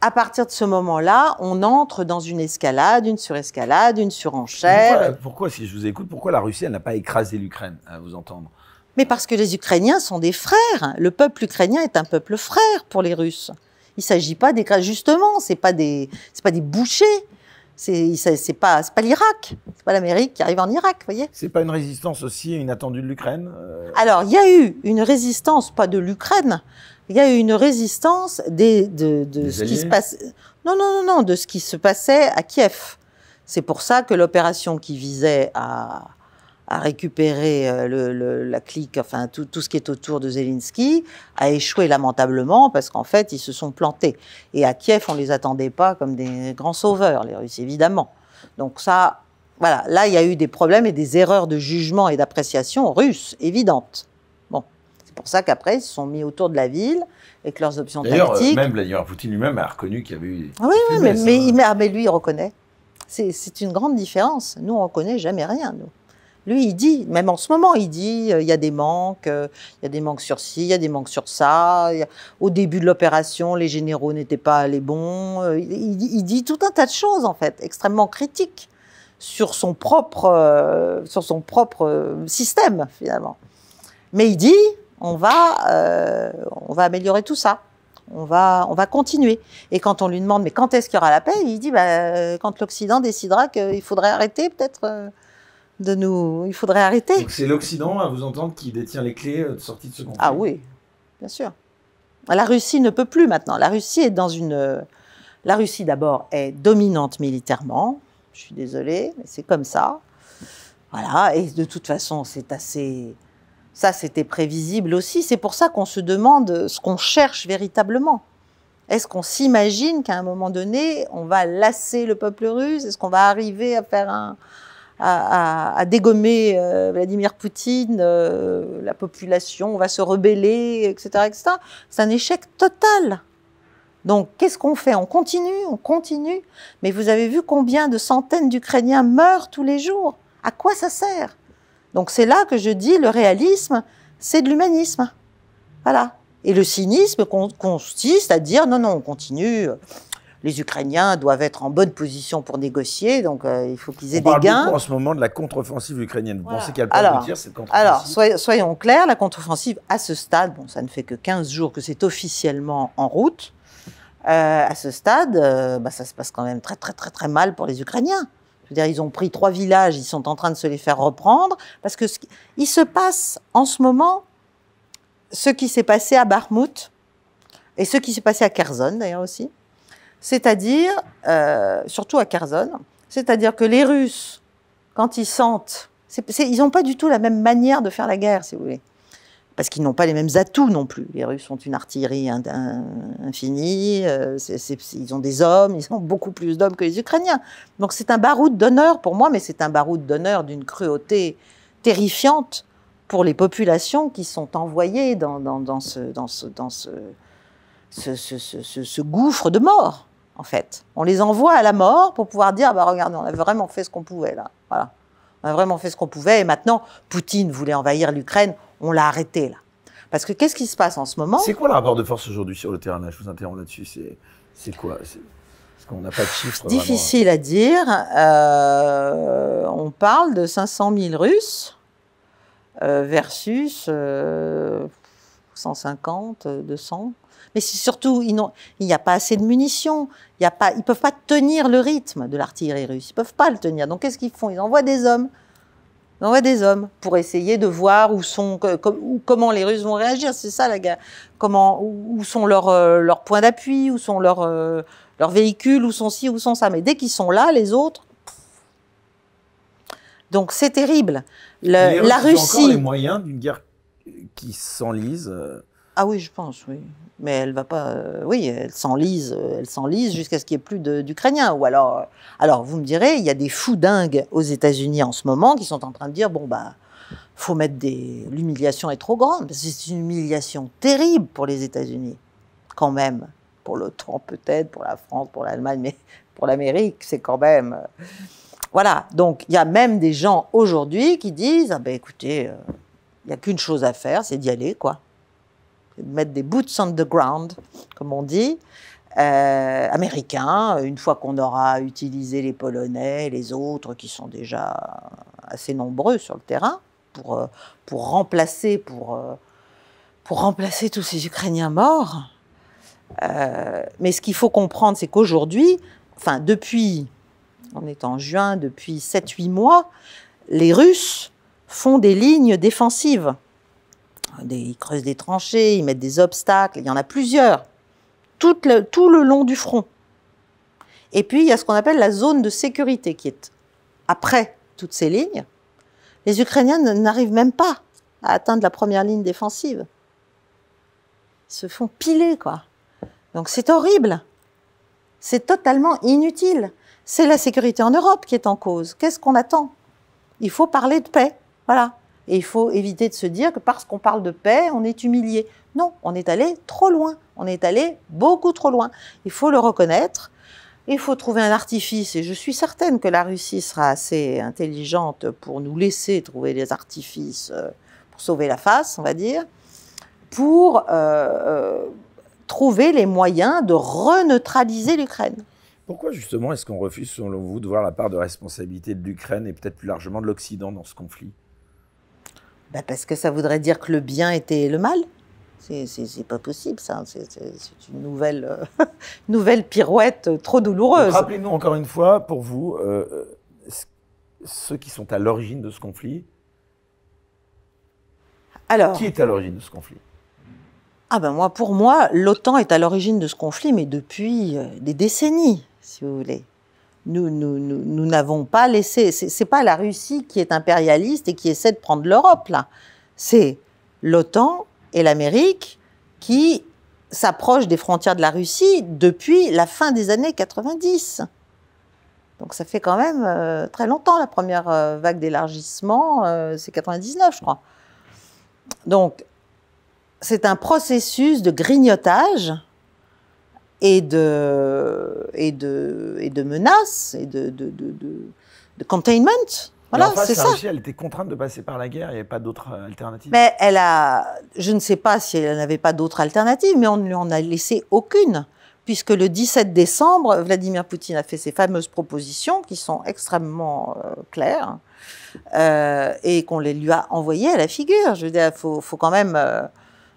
à partir de ce moment-là, on entre dans une escalade, une surescalade, une surenchère. Pourquoi, si je vous écoute, pourquoi la Russie n'a pas écrasé l'Ukraine, hein, à vous entendre Mais parce que les Ukrainiens sont des frères. Le peuple ukrainien est un peuple frère pour les Russes. Il ne s'agit pas d'écraser. Justement, c'est pas, des, c'est pas des bouchers. C'est n'est pas, pas l'Irak. Ce pas l'Amérique qui arrive en Irak, voyez. C'est pas une résistance aussi inattendue de l'Ukraine euh Alors, il y a eu une résistance, pas de l'Ukraine, il y a eu une résistance des, de, ce qui se passe. Non, non, non, non, de ce qui se passait à Kiev. C'est pour ça que l'opération qui visait à, récupérer euh, la clique, enfin tout, tout, ce qui est autour de Zelensky, a échoué lamentablement parce qu'en fait, ils se sont plantés. Et à Kiev, on ne les attendait pas comme des grands sauveurs, les Russes, évidemment. Donc ça, voilà, là, il y a eu des problèmes et des erreurs de jugement et d'appréciation russes, évidentes pour ça qu'après, ils se sont mis autour de la ville et que leurs options D'ailleurs, euh, tactiques. D'ailleurs, même Vladimir Poutine lui-même a reconnu qu'il y avait eu. Ah oui, oui mais, hein. ah, mais, lui, il reconnaît. C'est, une grande différence. Nous, on ne reconnaît jamais rien, nous. Lui, il dit, même en ce moment, il dit, euh, il y a des manques, euh, il y a des manques sur ci, il y a des manques sur ça. Au début de l'opération, les généraux n'étaient pas les bons. il, dit tout un tas de choses, en fait, extrêmement critiques sur son propre, sur son propre système, finalement. Mais il dit, on va, euh, on va améliorer tout ça. On va, on va continuer. Et quand on lui demande, mais quand est-ce qu'il y aura la paix Il dit, bah, quand l'Occident décidera qu'il faudrait arrêter peut-être euh, de nous, il faudrait arrêter. c'est l'Occident, à vous entendre, qui détient les clés euh, de sortie de ce conflit. Ah oui, bien sûr. La Russie ne peut plus maintenant. La Russie est dans une, la Russie d'abord est dominante militairement. Je suis désolée, mais c'est comme ça. Voilà. Et de toute façon, c'est assez ça, c'était prévisible aussi. C'est pour ça qu'on se demande ce qu'on cherche véritablement. Est-ce qu'on s'imagine qu'à un moment donné, on va lasser le peuple russe Est-ce qu'on va arriver à faire un, à, dégommer euh, Vladimir Poutine, euh, la population On va se rebeller, etc. etc. C'est un échec total. Donc, qu'est-ce qu'on fait On continue, on continue. Mais vous avez vu combien de centaines d'Ukrainiens meurent tous les jours À quoi ça sert donc c'est là que je dis le réalisme, c'est de l'humanisme. Voilà. Et le cynisme consiste à dire non, non, on continue. Euh, les Ukrainiens doivent être en bonne position pour négocier, donc euh, il faut qu'ils aient on parle des gains. Beaucoup en ce moment de la contre-offensive ukrainienne. Vous qu'elle peut aboutir cette contre-offensive Alors, soyons, clairs, la contre-offensive à ce stade, bon, ça ne fait que 15 jours que c'est officiellement en route. Euh, à ce stade, bah, ça se passe quand même très très très très mal pour les Ukrainiens dire, ils ont pris trois villages, ils sont en train de se les faire reprendre, parce que il se passe en ce moment ce qui s'est passé à Barmouth et ce qui s'est passé à Kherson d'ailleurs aussi, c'est-à-dire euh, surtout à Kherson, c'est-à-dire que les Russes, quand ils sentent, ils n'ont pas du tout la même manière de faire la guerre, si vous voulez parce qu'ils n'ont pas les mêmes atouts non plus. Les Russes ont une artillerie infinie, euh, ils ont des hommes, ils ont beaucoup plus d'hommes que les Ukrainiens. Donc c'est un baroud d'honneur pour moi, mais c'est un baroud d'honneur d'une cruauté terrifiante pour les populations qui sont envoyées dans, ce, gouffre de mort, en fait. On les envoie à la mort pour pouvoir dire, bah, regardez, on a vraiment fait ce qu'on pouvait là. On a vraiment fait ce qu'on pouvait et maintenant, Poutine voulait envahir l'Ukraine on l'a arrêté là. Parce que qu'est-ce qui se passe en ce moment C'est quoi le rapport de force aujourd'hui sur le terrain Je vous interromps là-dessus. C'est quoi Parce qu'on n'a pas de chiffres. Difficile à dire. Euh, on parle de 500 000 Russes euh, versus 150, euh, 200. Mais c'est surtout, il n'y a pas assez de munitions. Il y a pas, ils ne peuvent pas tenir le rythme de l'artillerie russe. Ils ne peuvent pas le tenir. Donc qu'est-ce qu'ils font Ils envoient des hommes on envoie des hommes pour essayer de voir où sont, comment les Russes vont réagir. C'est ça, la guerre. Comment, où sont euh, leurs points d'appui, où sont leurs euh, leurs véhicules, où sont ci, où sont ça. Mais dès qu'ils sont là, les autres. Donc c'est terrible. la Russie. Ont les moyens d'une guerre qui s'enlise. Euh, ah oui, je pense, oui. Mais elle va pas. Euh, oui, elle s'enlise, euh, elle s'enlise jusqu'à ce qu'il n'y ait plus d'Ukrainiens. Ou alors, euh, alors, vous me direz, il y a des fous dingues aux États-Unis en ce moment qui sont en train de dire bon, bah, faut mettre des. L'humiliation est trop grande. C'est une humiliation terrible pour les États-Unis, quand même. Pour l'OTAN, peut-être, pour la France, pour l'Allemagne, mais pour l'Amérique, c'est quand même. Voilà. Donc, il y a même des gens aujourd'hui qui disent ah ben, écoutez, il y n'y a qu'une chose à faire, c'est d'y aller, quoi mettre des boots on the ground, comme on dit, euh, américains, une fois qu'on aura utilisé les Polonais, les autres qui sont déjà assez nombreux sur le terrain, pour, euh, remplacer, euh, pour, remplacer tous ces Ukrainiens morts. mais ce qu'il faut comprendre, c'est qu'aujourd'hui, enfin depuis, on est en juin, depuis 7-8 mois, les Russes font des lignes défensives ils creusent des tranchées, ils mettent des obstacles, il y en a plusieurs, tout le, tout le long du front. Et puis, il y a ce qu'on appelle la zone de sécurité qui est après toutes ces lignes. Les Ukrainiens n'arrivent même pas à atteindre la première ligne défensive. Ils se font piler, quoi. Donc c'est horrible. C'est totalement inutile. C'est la sécurité en Europe qui est en cause. Qu'est-ce qu'on attend Il faut parler de paix. Voilà. Et il faut éviter de se dire que parce qu'on parle de paix, on est humilié. Non, on est allé trop loin. On est allé beaucoup trop loin. Il faut le reconnaître. Il faut trouver un artifice, et je suis certaine que la Russie sera assez intelligente pour nous laisser trouver des artifices euh, pour sauver la face, on va dire, pour euh, euh, trouver les moyens de reneutraliser l'Ukraine. Pourquoi justement est-ce qu'on refuse, selon vous, de voir la part de responsabilité de l'Ukraine et peut-être plus largement de l'Occident dans ce conflit bah, parce que ça voudrait dire que le bien était le mal. C'est pas possible, ça. C'est une nouvelle, euh, nouvelle pirouette trop douloureuse. Rappelez-nous encore une fois, pour vous, euh, euh, ceux qui sont à l'origine de ce conflit. Alors. Qui est à l'origine de ce conflit Ah ben moi, pour moi, l'OTAN est à l'origine de ce conflit, mais depuis des décennies, si vous voulez nous n'avons pas laissé. C'est pas la Russie qui est impérialiste et qui essaie de prendre l'Europe là. C'est l'OTAN et l'Amérique qui s'approchent des frontières de la Russie depuis la fin des années 90. Donc ça fait quand même euh, très longtemps la première euh, vague d'élargissement, euh, c'est 99 je crois. Donc c'est un processus de grignotage et de, et de, et de menaces et de, de, de, de containment. Voilà, c'est ça. Russie, elle était contrainte de passer par la guerre, il n'y avait pas d'autre euh, alternative. Mais elle a, je ne sais pas si elle n'avait pas d'autre alternative, mais on ne lui en a laissé aucune, puisque le 17 décembre, Vladimir Poutine a fait ses fameuses propositions qui sont extrêmement euh, claires euh, et qu'on les lui a envoyées à la figure. Je veux dire, faut, faut quand même. Euh,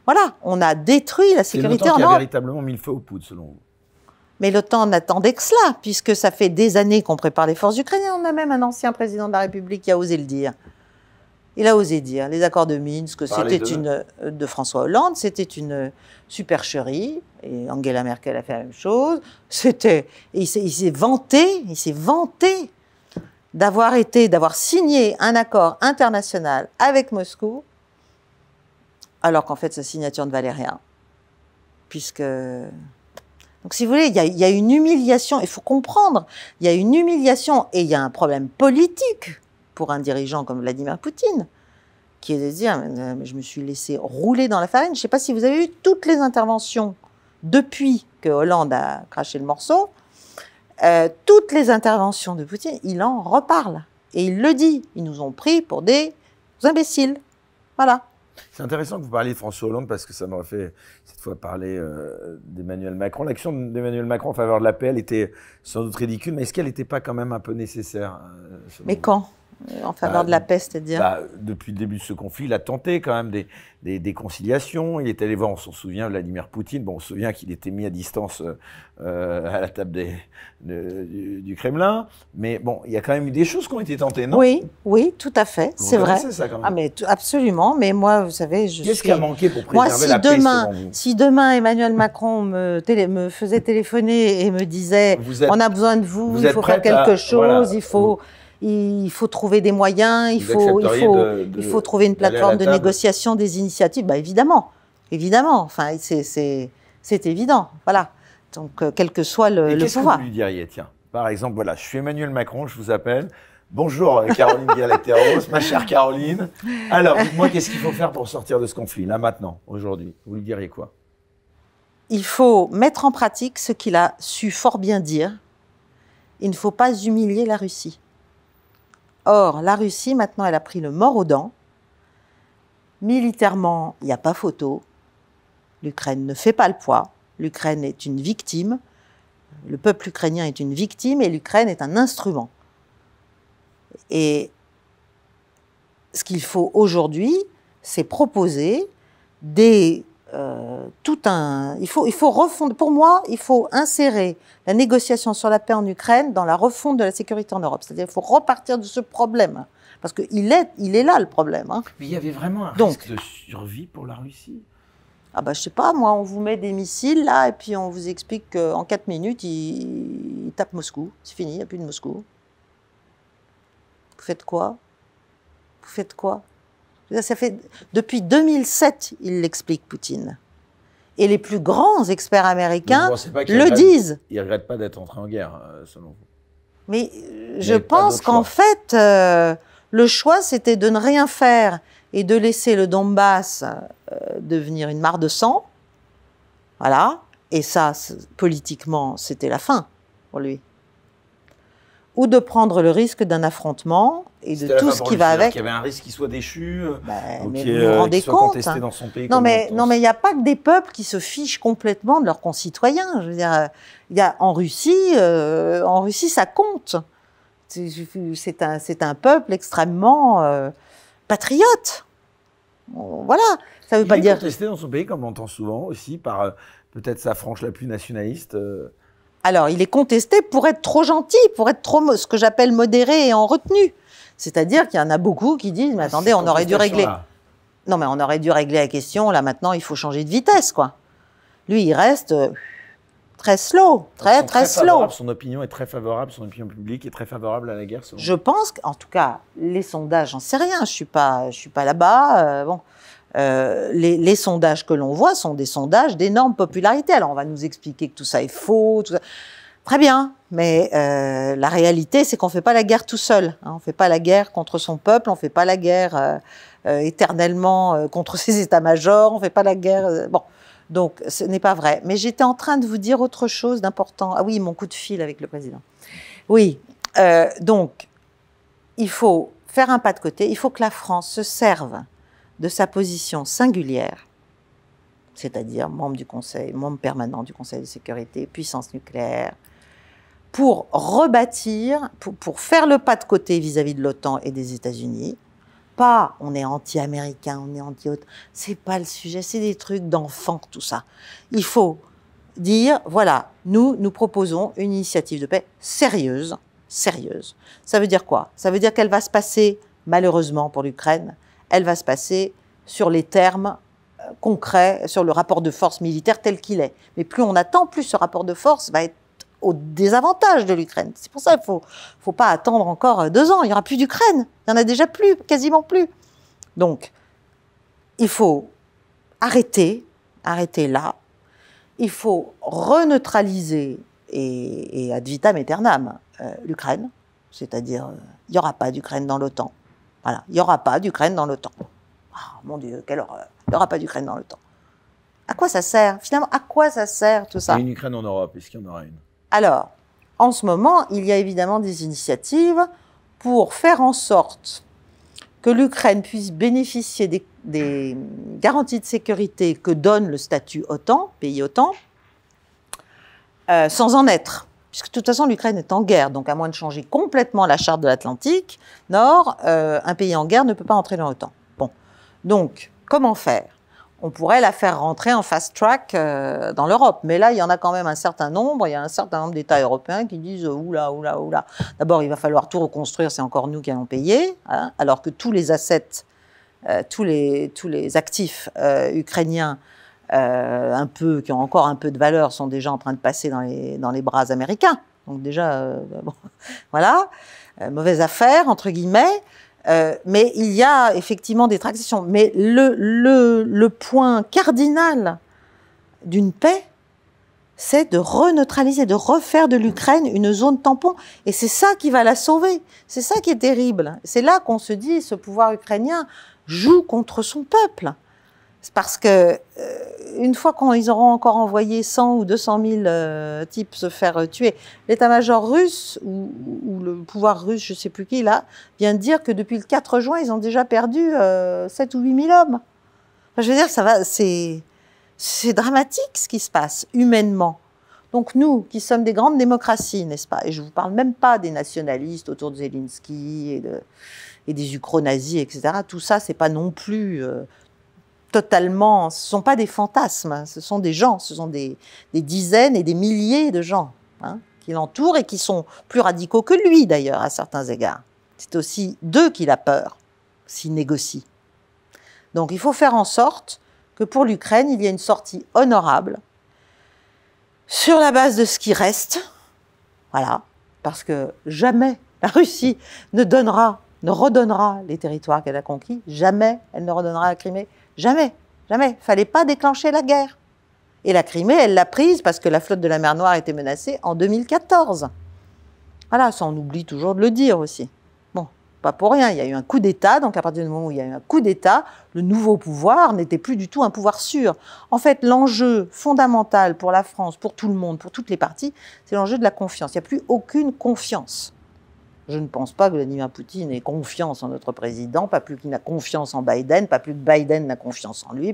voilà, on a détruit la sécurité en Europe. a véritablement mis le feu aux poudres, selon vous. Mais l'OTAN n'attendait que cela, puisque ça fait des années qu'on prépare les forces ukrainiennes. On a même un ancien président de la République qui a osé le dire. Il a osé dire les accords de Minsk, c'était une euh, de François Hollande, c'était une euh, supercherie. Et Angela Merkel a fait la même chose. C'était, il s'est vanté, il s'est vanté d'avoir été, d'avoir signé un accord international avec Moscou alors qu'en fait, sa signature ne valait rien. Puisque. Donc, si vous voulez, il y, a, une humiliation, il faut comprendre, il y a une humiliation et il y a un problème politique pour un dirigeant comme Vladimir Poutine, qui est de dire euh, Je me suis laissé rouler dans la farine. Je ne sais pas si vous avez vu toutes les interventions depuis que Hollande a craché le morceau. Euh, toutes les interventions de Poutine, il en reparle. Et il le dit, ils nous ont pris pour des imbéciles. Voilà. C'est intéressant que vous parliez de François Hollande parce que ça m'aurait fait cette fois parler euh, d'Emmanuel Macron. L'action d'Emmanuel Macron en faveur de la paix, elle était sans doute ridicule, mais est-ce qu'elle n'était pas quand même un peu nécessaire euh, Mais quand euh, en faveur bah, de la paix, c'est-à-dire bah, Depuis le début de ce conflit, il a tenté quand même des, des, conciliations. Il est allé voir, on s'en souvient, Vladimir Poutine. Bon, on se souvient qu'il était mis à distance euh, euh, à la table des, du, Kremlin. Mais bon, il y a quand même eu des choses qui ont été tentées, non Oui, oui, tout à fait, c'est vrai. Ça, quand même. Ah, mais absolument. Mais moi, vous savez, je Qu'est-ce qui a manqué pour préserver moi, si la demain, paix, Si demain Emmanuel Macron me, me, faisait téléphoner et me disait, on a besoin de vous, il faut faire quelque chose, il faut il faut trouver des moyens, il, faut, il, faut, trouver une plateforme de négociation, des initiatives. Bah, évidemment, évidemment, enfin, c'est évident. Voilà. Donc, euh, quel que soit le, Et quest pouvoir. Que vous lui diriez, tiens, par exemple, voilà, je suis Emmanuel Macron, je vous appelle. Bonjour euh, Caroline Galacteros, ma chère Caroline. Alors, moi qu'est-ce qu'il faut faire pour sortir de ce conflit, là maintenant, aujourd'hui Vous lui diriez quoi Il faut mettre en pratique ce qu'il a su fort bien dire. Il ne faut pas humilier la Russie. Or, la Russie, maintenant, elle a pris le mort aux dents. Militairement, il n'y a pas photo. L'Ukraine ne fait pas le poids. L'Ukraine est une victime. Le peuple ukrainien est une victime et l'Ukraine est un instrument. Et ce qu'il faut aujourd'hui, c'est proposer des euh, tout un. Il faut, il faut refondre. Pour moi, il faut insérer la négociation sur la paix en Ukraine dans la refonte de la sécurité en Europe. C'est-à-dire qu'il faut repartir de ce problème. Parce qu'il est, il est là le problème. Hein. Mais il y avait vraiment un risque de survie pour la Russie. Ah bah je sais pas, moi on vous met des missiles là et puis on vous explique qu'en 4 minutes ils il tapent Moscou. C'est fini, il n'y a plus de Moscou. Vous faites quoi Vous faites quoi ça fait, depuis 2007, il l'explique, Poutine. Et les plus grands experts américains le disent. Ils ne regrettent pas d'être entrés en guerre, euh, selon vous. Mais euh, je pense qu'en fait, euh, le choix, c'était de ne rien faire et de laisser le Donbass devenir une mare de sang. Voilà. Et ça, politiquement, c'était la fin pour lui ou de prendre le risque d'un affrontement et de tout ce qui va avec. Il y avait un risque qu'il soit déchu, bah, mais euh, soit compte, contesté dans son pays. Non mais non mais il n'y a pas que des peuples qui se fichent complètement de leurs concitoyens. Je veux dire, il y a en Russie, euh, en Russie ça compte. C'est un c'est un peuple extrêmement euh, patriote. Voilà, ça veut il pas est dire. Contesté dans son pays, comme on l'entend souvent aussi par peut-être sa franche la plus nationaliste. Alors, il est contesté pour être trop gentil, pour être trop, ce que j'appelle modéré et en retenue. C'est-à-dire qu'il y en a beaucoup qui disent, mais ah, attendez, on aurait dû régler. Non, mais on aurait dû régler la question, là maintenant, il faut changer de vitesse, quoi. Lui, il reste euh, très slow, très, très, slow. Son opinion est très favorable, son opinion publique est très favorable à la guerre. je pense, qu'en tout cas, les sondages, j'en sais rien, je ne suis pas, pas là-bas. Euh, bon. Euh, les, sondages que l'on voit sont des sondages d'énorme popularité. Alors on va nous expliquer que tout ça est faux, tout ça. Très bien, mais euh, la réalité, c'est qu'on ne fait pas la guerre tout seul. Hein. On ne fait pas la guerre contre son peuple, on ne fait pas la guerre euh, éternellement contre ses états-majors, on ne fait pas la guerre. bon, donc ce n'est pas vrai. Mais j'étais en train de vous dire autre chose d'important. Ah oui, mon coup de fil avec le président. Oui, donc il faut faire un pas de côté. Il faut que la France se serve de sa position singulière, c'est-à-dire membre du Conseil, membre permanent du Conseil de sécurité, puissance nucléaire, pour rebâtir, pour, faire le pas de côté vis-à-vis de l'OTAN et des États-Unis. Pas on est anti-américain, on est anti-OTAN, c'est pas le sujet, c'est des trucs d'enfants, tout ça. Il faut dire, voilà, nous, nous proposons une initiative de paix sérieuse, sérieuse. Ça veut dire quoi Ça veut dire qu'elle va se passer, malheureusement pour l'Ukraine, elle va se passer sur les termes euh, concrets, sur le rapport de force militaire tel qu'il est. Mais plus on attend, plus ce rapport de force va être au désavantage de l'Ukraine. C'est pour ça qu'il faut, faut pas attendre encore euh, deux ans. Il n'y aura plus d'Ukraine. Il n'y en a déjà plus, quasiment plus. Donc, il faut arrêter, arrêter là. Il faut reneutraliser et, et ad vitam aeternam euh, l'Ukraine, c'est-à-dire il n'y aura pas d'Ukraine dans l'OTAN. Voilà, il n'y aura pas d'Ukraine dans l'OTAN. Ah mon Dieu, quelle horreur. Il n'y aura pas d'Ukraine dans l'OTAN. À quoi ça sert Finalement, à quoi ça sert tout ça Il y a une Ukraine en Europe, est-ce qu'il y en aura une Alors, en ce moment, il y a évidemment des initiatives pour faire en sorte que l'Ukraine puisse bénéficier des, garanties de sécurité que donne le statut OTAN, pays OTAN, euh, sans en être puisque de toute façon l'Ukraine est en guerre, donc à moins de changer complètement la charte de l'Atlantique Nord, euh, un pays en guerre ne peut pas entrer dans l'OTAN. Bon, donc comment faire On pourrait la faire rentrer en fast track euh, dans l'Europe, mais là il y en a quand même un certain nombre, il y a un certain nombre d'États européens qui disent euh, oula oula oula. D'abord il va falloir tout reconstruire, c'est encore nous qui allons payer, hein. alors que tous les assets, tous les tous les actifs ukrainiens euh, un peu, qui ont encore un peu de valeur, sont déjà en train de passer dans les, bras américains. Donc déjà, euh, bah voilà, euh, mauvaise affaire, entre guillemets. mais il y a effectivement des transactions. Mais le, le point cardinal d'une paix, c'est de reneutraliser, de refaire de l'Ukraine une zone tampon. Et c'est ça qui va la sauver. C'est ça qui est terrible. C'est là qu'on se dit, ce pouvoir ukrainien joue contre son peuple parce que euh, une fois qu'ils auront encore envoyé 100 ou 200 000 euh, types se faire euh, tuer, l'état-major russe ou, le pouvoir russe, je ne sais plus qui là, vient de dire que depuis le 4 juin, ils ont déjà perdu 7 ou 8 000 hommes. je veux dire, ça va, c'est c'est dramatique ce qui se passe humainement. Donc nous, qui sommes des grandes démocraties, n'est-ce pas Et je vous parle même pas des nationalistes autour de Zelensky et, de, et des ukro-nazis, etc. Tout ça, c'est pas non plus totalement, ce sont pas des fantasmes, hein, ce sont des gens, ce sont des, dizaines et des milliers de gens hein, qui l'entourent et qui sont plus radicaux que lui d'ailleurs à certains égards. C'est aussi d'eux qu'il a peur s'il négocie. Donc il faut faire en sorte que pour l'Ukraine, il y ait une sortie honorable sur la base de ce qui reste. Voilà, parce que jamais la Russie ne donnera, ne redonnera les territoires qu'elle a conquis, jamais elle ne redonnera la Crimée, Jamais, jamais. Fallait pas déclencher la guerre. Et la Crimée, elle l'a prise parce que la flotte de la mer Noire était menacée en 2014. Voilà, ça on oublie toujours de le dire aussi. Bon, pas pour rien, il y a eu un coup d'État, donc à partir du moment où il y a eu un coup d'État, le nouveau pouvoir n'était plus du tout un pouvoir sûr. En fait, l'enjeu fondamental pour la France, pour tout le monde, pour toutes les parties, c'est l'enjeu de la confiance. Il n'y a plus aucune confiance. Je ne pense pas que Vladimir Poutine ait confiance en notre président, pas plus qu'il n'a confiance en Biden, pas plus que Biden n'a confiance en lui.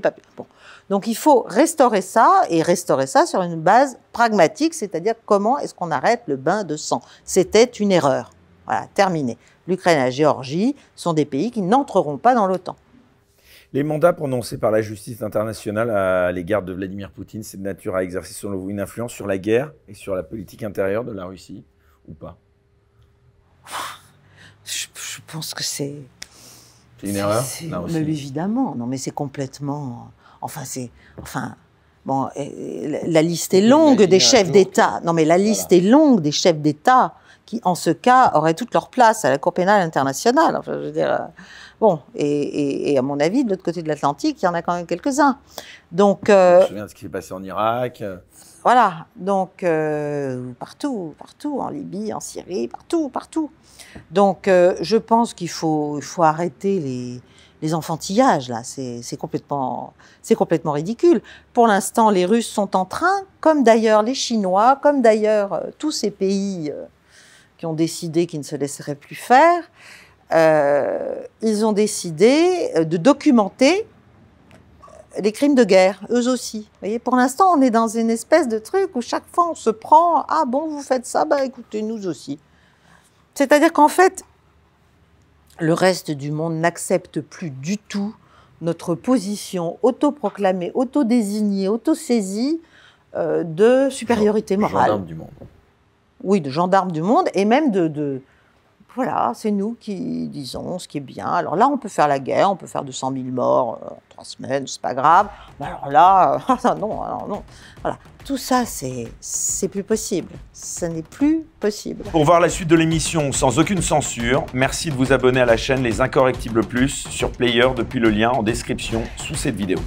Donc il faut restaurer ça et restaurer ça sur une base pragmatique, c'est-à-dire comment est-ce qu'on arrête le bain de sang. C'était une erreur. Voilà, terminé. L'Ukraine et la Géorgie sont des pays qui n'entreront pas dans l'OTAN. Les mandats prononcés par la justice internationale à l'égard de Vladimir Poutine, c'est de nature à exercer selon une influence sur la guerre et sur la politique intérieure de la Russie ou pas pense que c'est. C'est une erreur Mais évidemment, non, mais c'est complètement. Enfin, c'est. Enfin. Bon, la liste est longue des chefs d'État. Non, mais la liste est longue des chefs d'État qui, en ce cas, auraient toute leur place à la Cour pénale internationale. Enfin, je veux dire, euh, bon, et, et, à mon avis, de l'autre côté de l'Atlantique, il y en a quand même quelques-uns. Donc, je me euh, souviens de ce qui s'est passé en Irak. Voilà, donc euh, partout, partout, en Libye, en Syrie, partout, partout. Donc euh, je pense qu'il faut, faut arrêter les, enfantillages, là, c'est complètement, complètement ridicule. Pour l'instant, les Russes sont en train, comme d'ailleurs les Chinois, comme d'ailleurs euh, tous ces pays qui ont décidé qu'ils ne se laisseraient plus faire, ils ont décidé de documenter les crimes de guerre, eux aussi. Vous voyez, pour l'instant, on est dans une espèce de truc où chaque fois on se prend ah bon, vous faites ça, bah écoutez, nous aussi. C'est-à-dire qu'en fait, le reste du monde n'accepte plus du tout notre position autoproclamée, autodésignée, autosaisie euh, de supériorité morale. De gendarme du monde. Oui, de gendarme du monde et même de voilà, c'est nous qui disons ce qui est bien. Alors là, on peut faire la guerre, on peut faire 200 000 morts en trois semaines, c'est pas grave. Mais alors là, ah non, non. Tout ça, c'est plus possible. Ce n'est plus possible. Pour voir la suite de l'émission sans aucune censure, merci de vous abonner à la chaîne Les Incorrectibles Plus sur Player depuis le lien en description sous cette vidéo.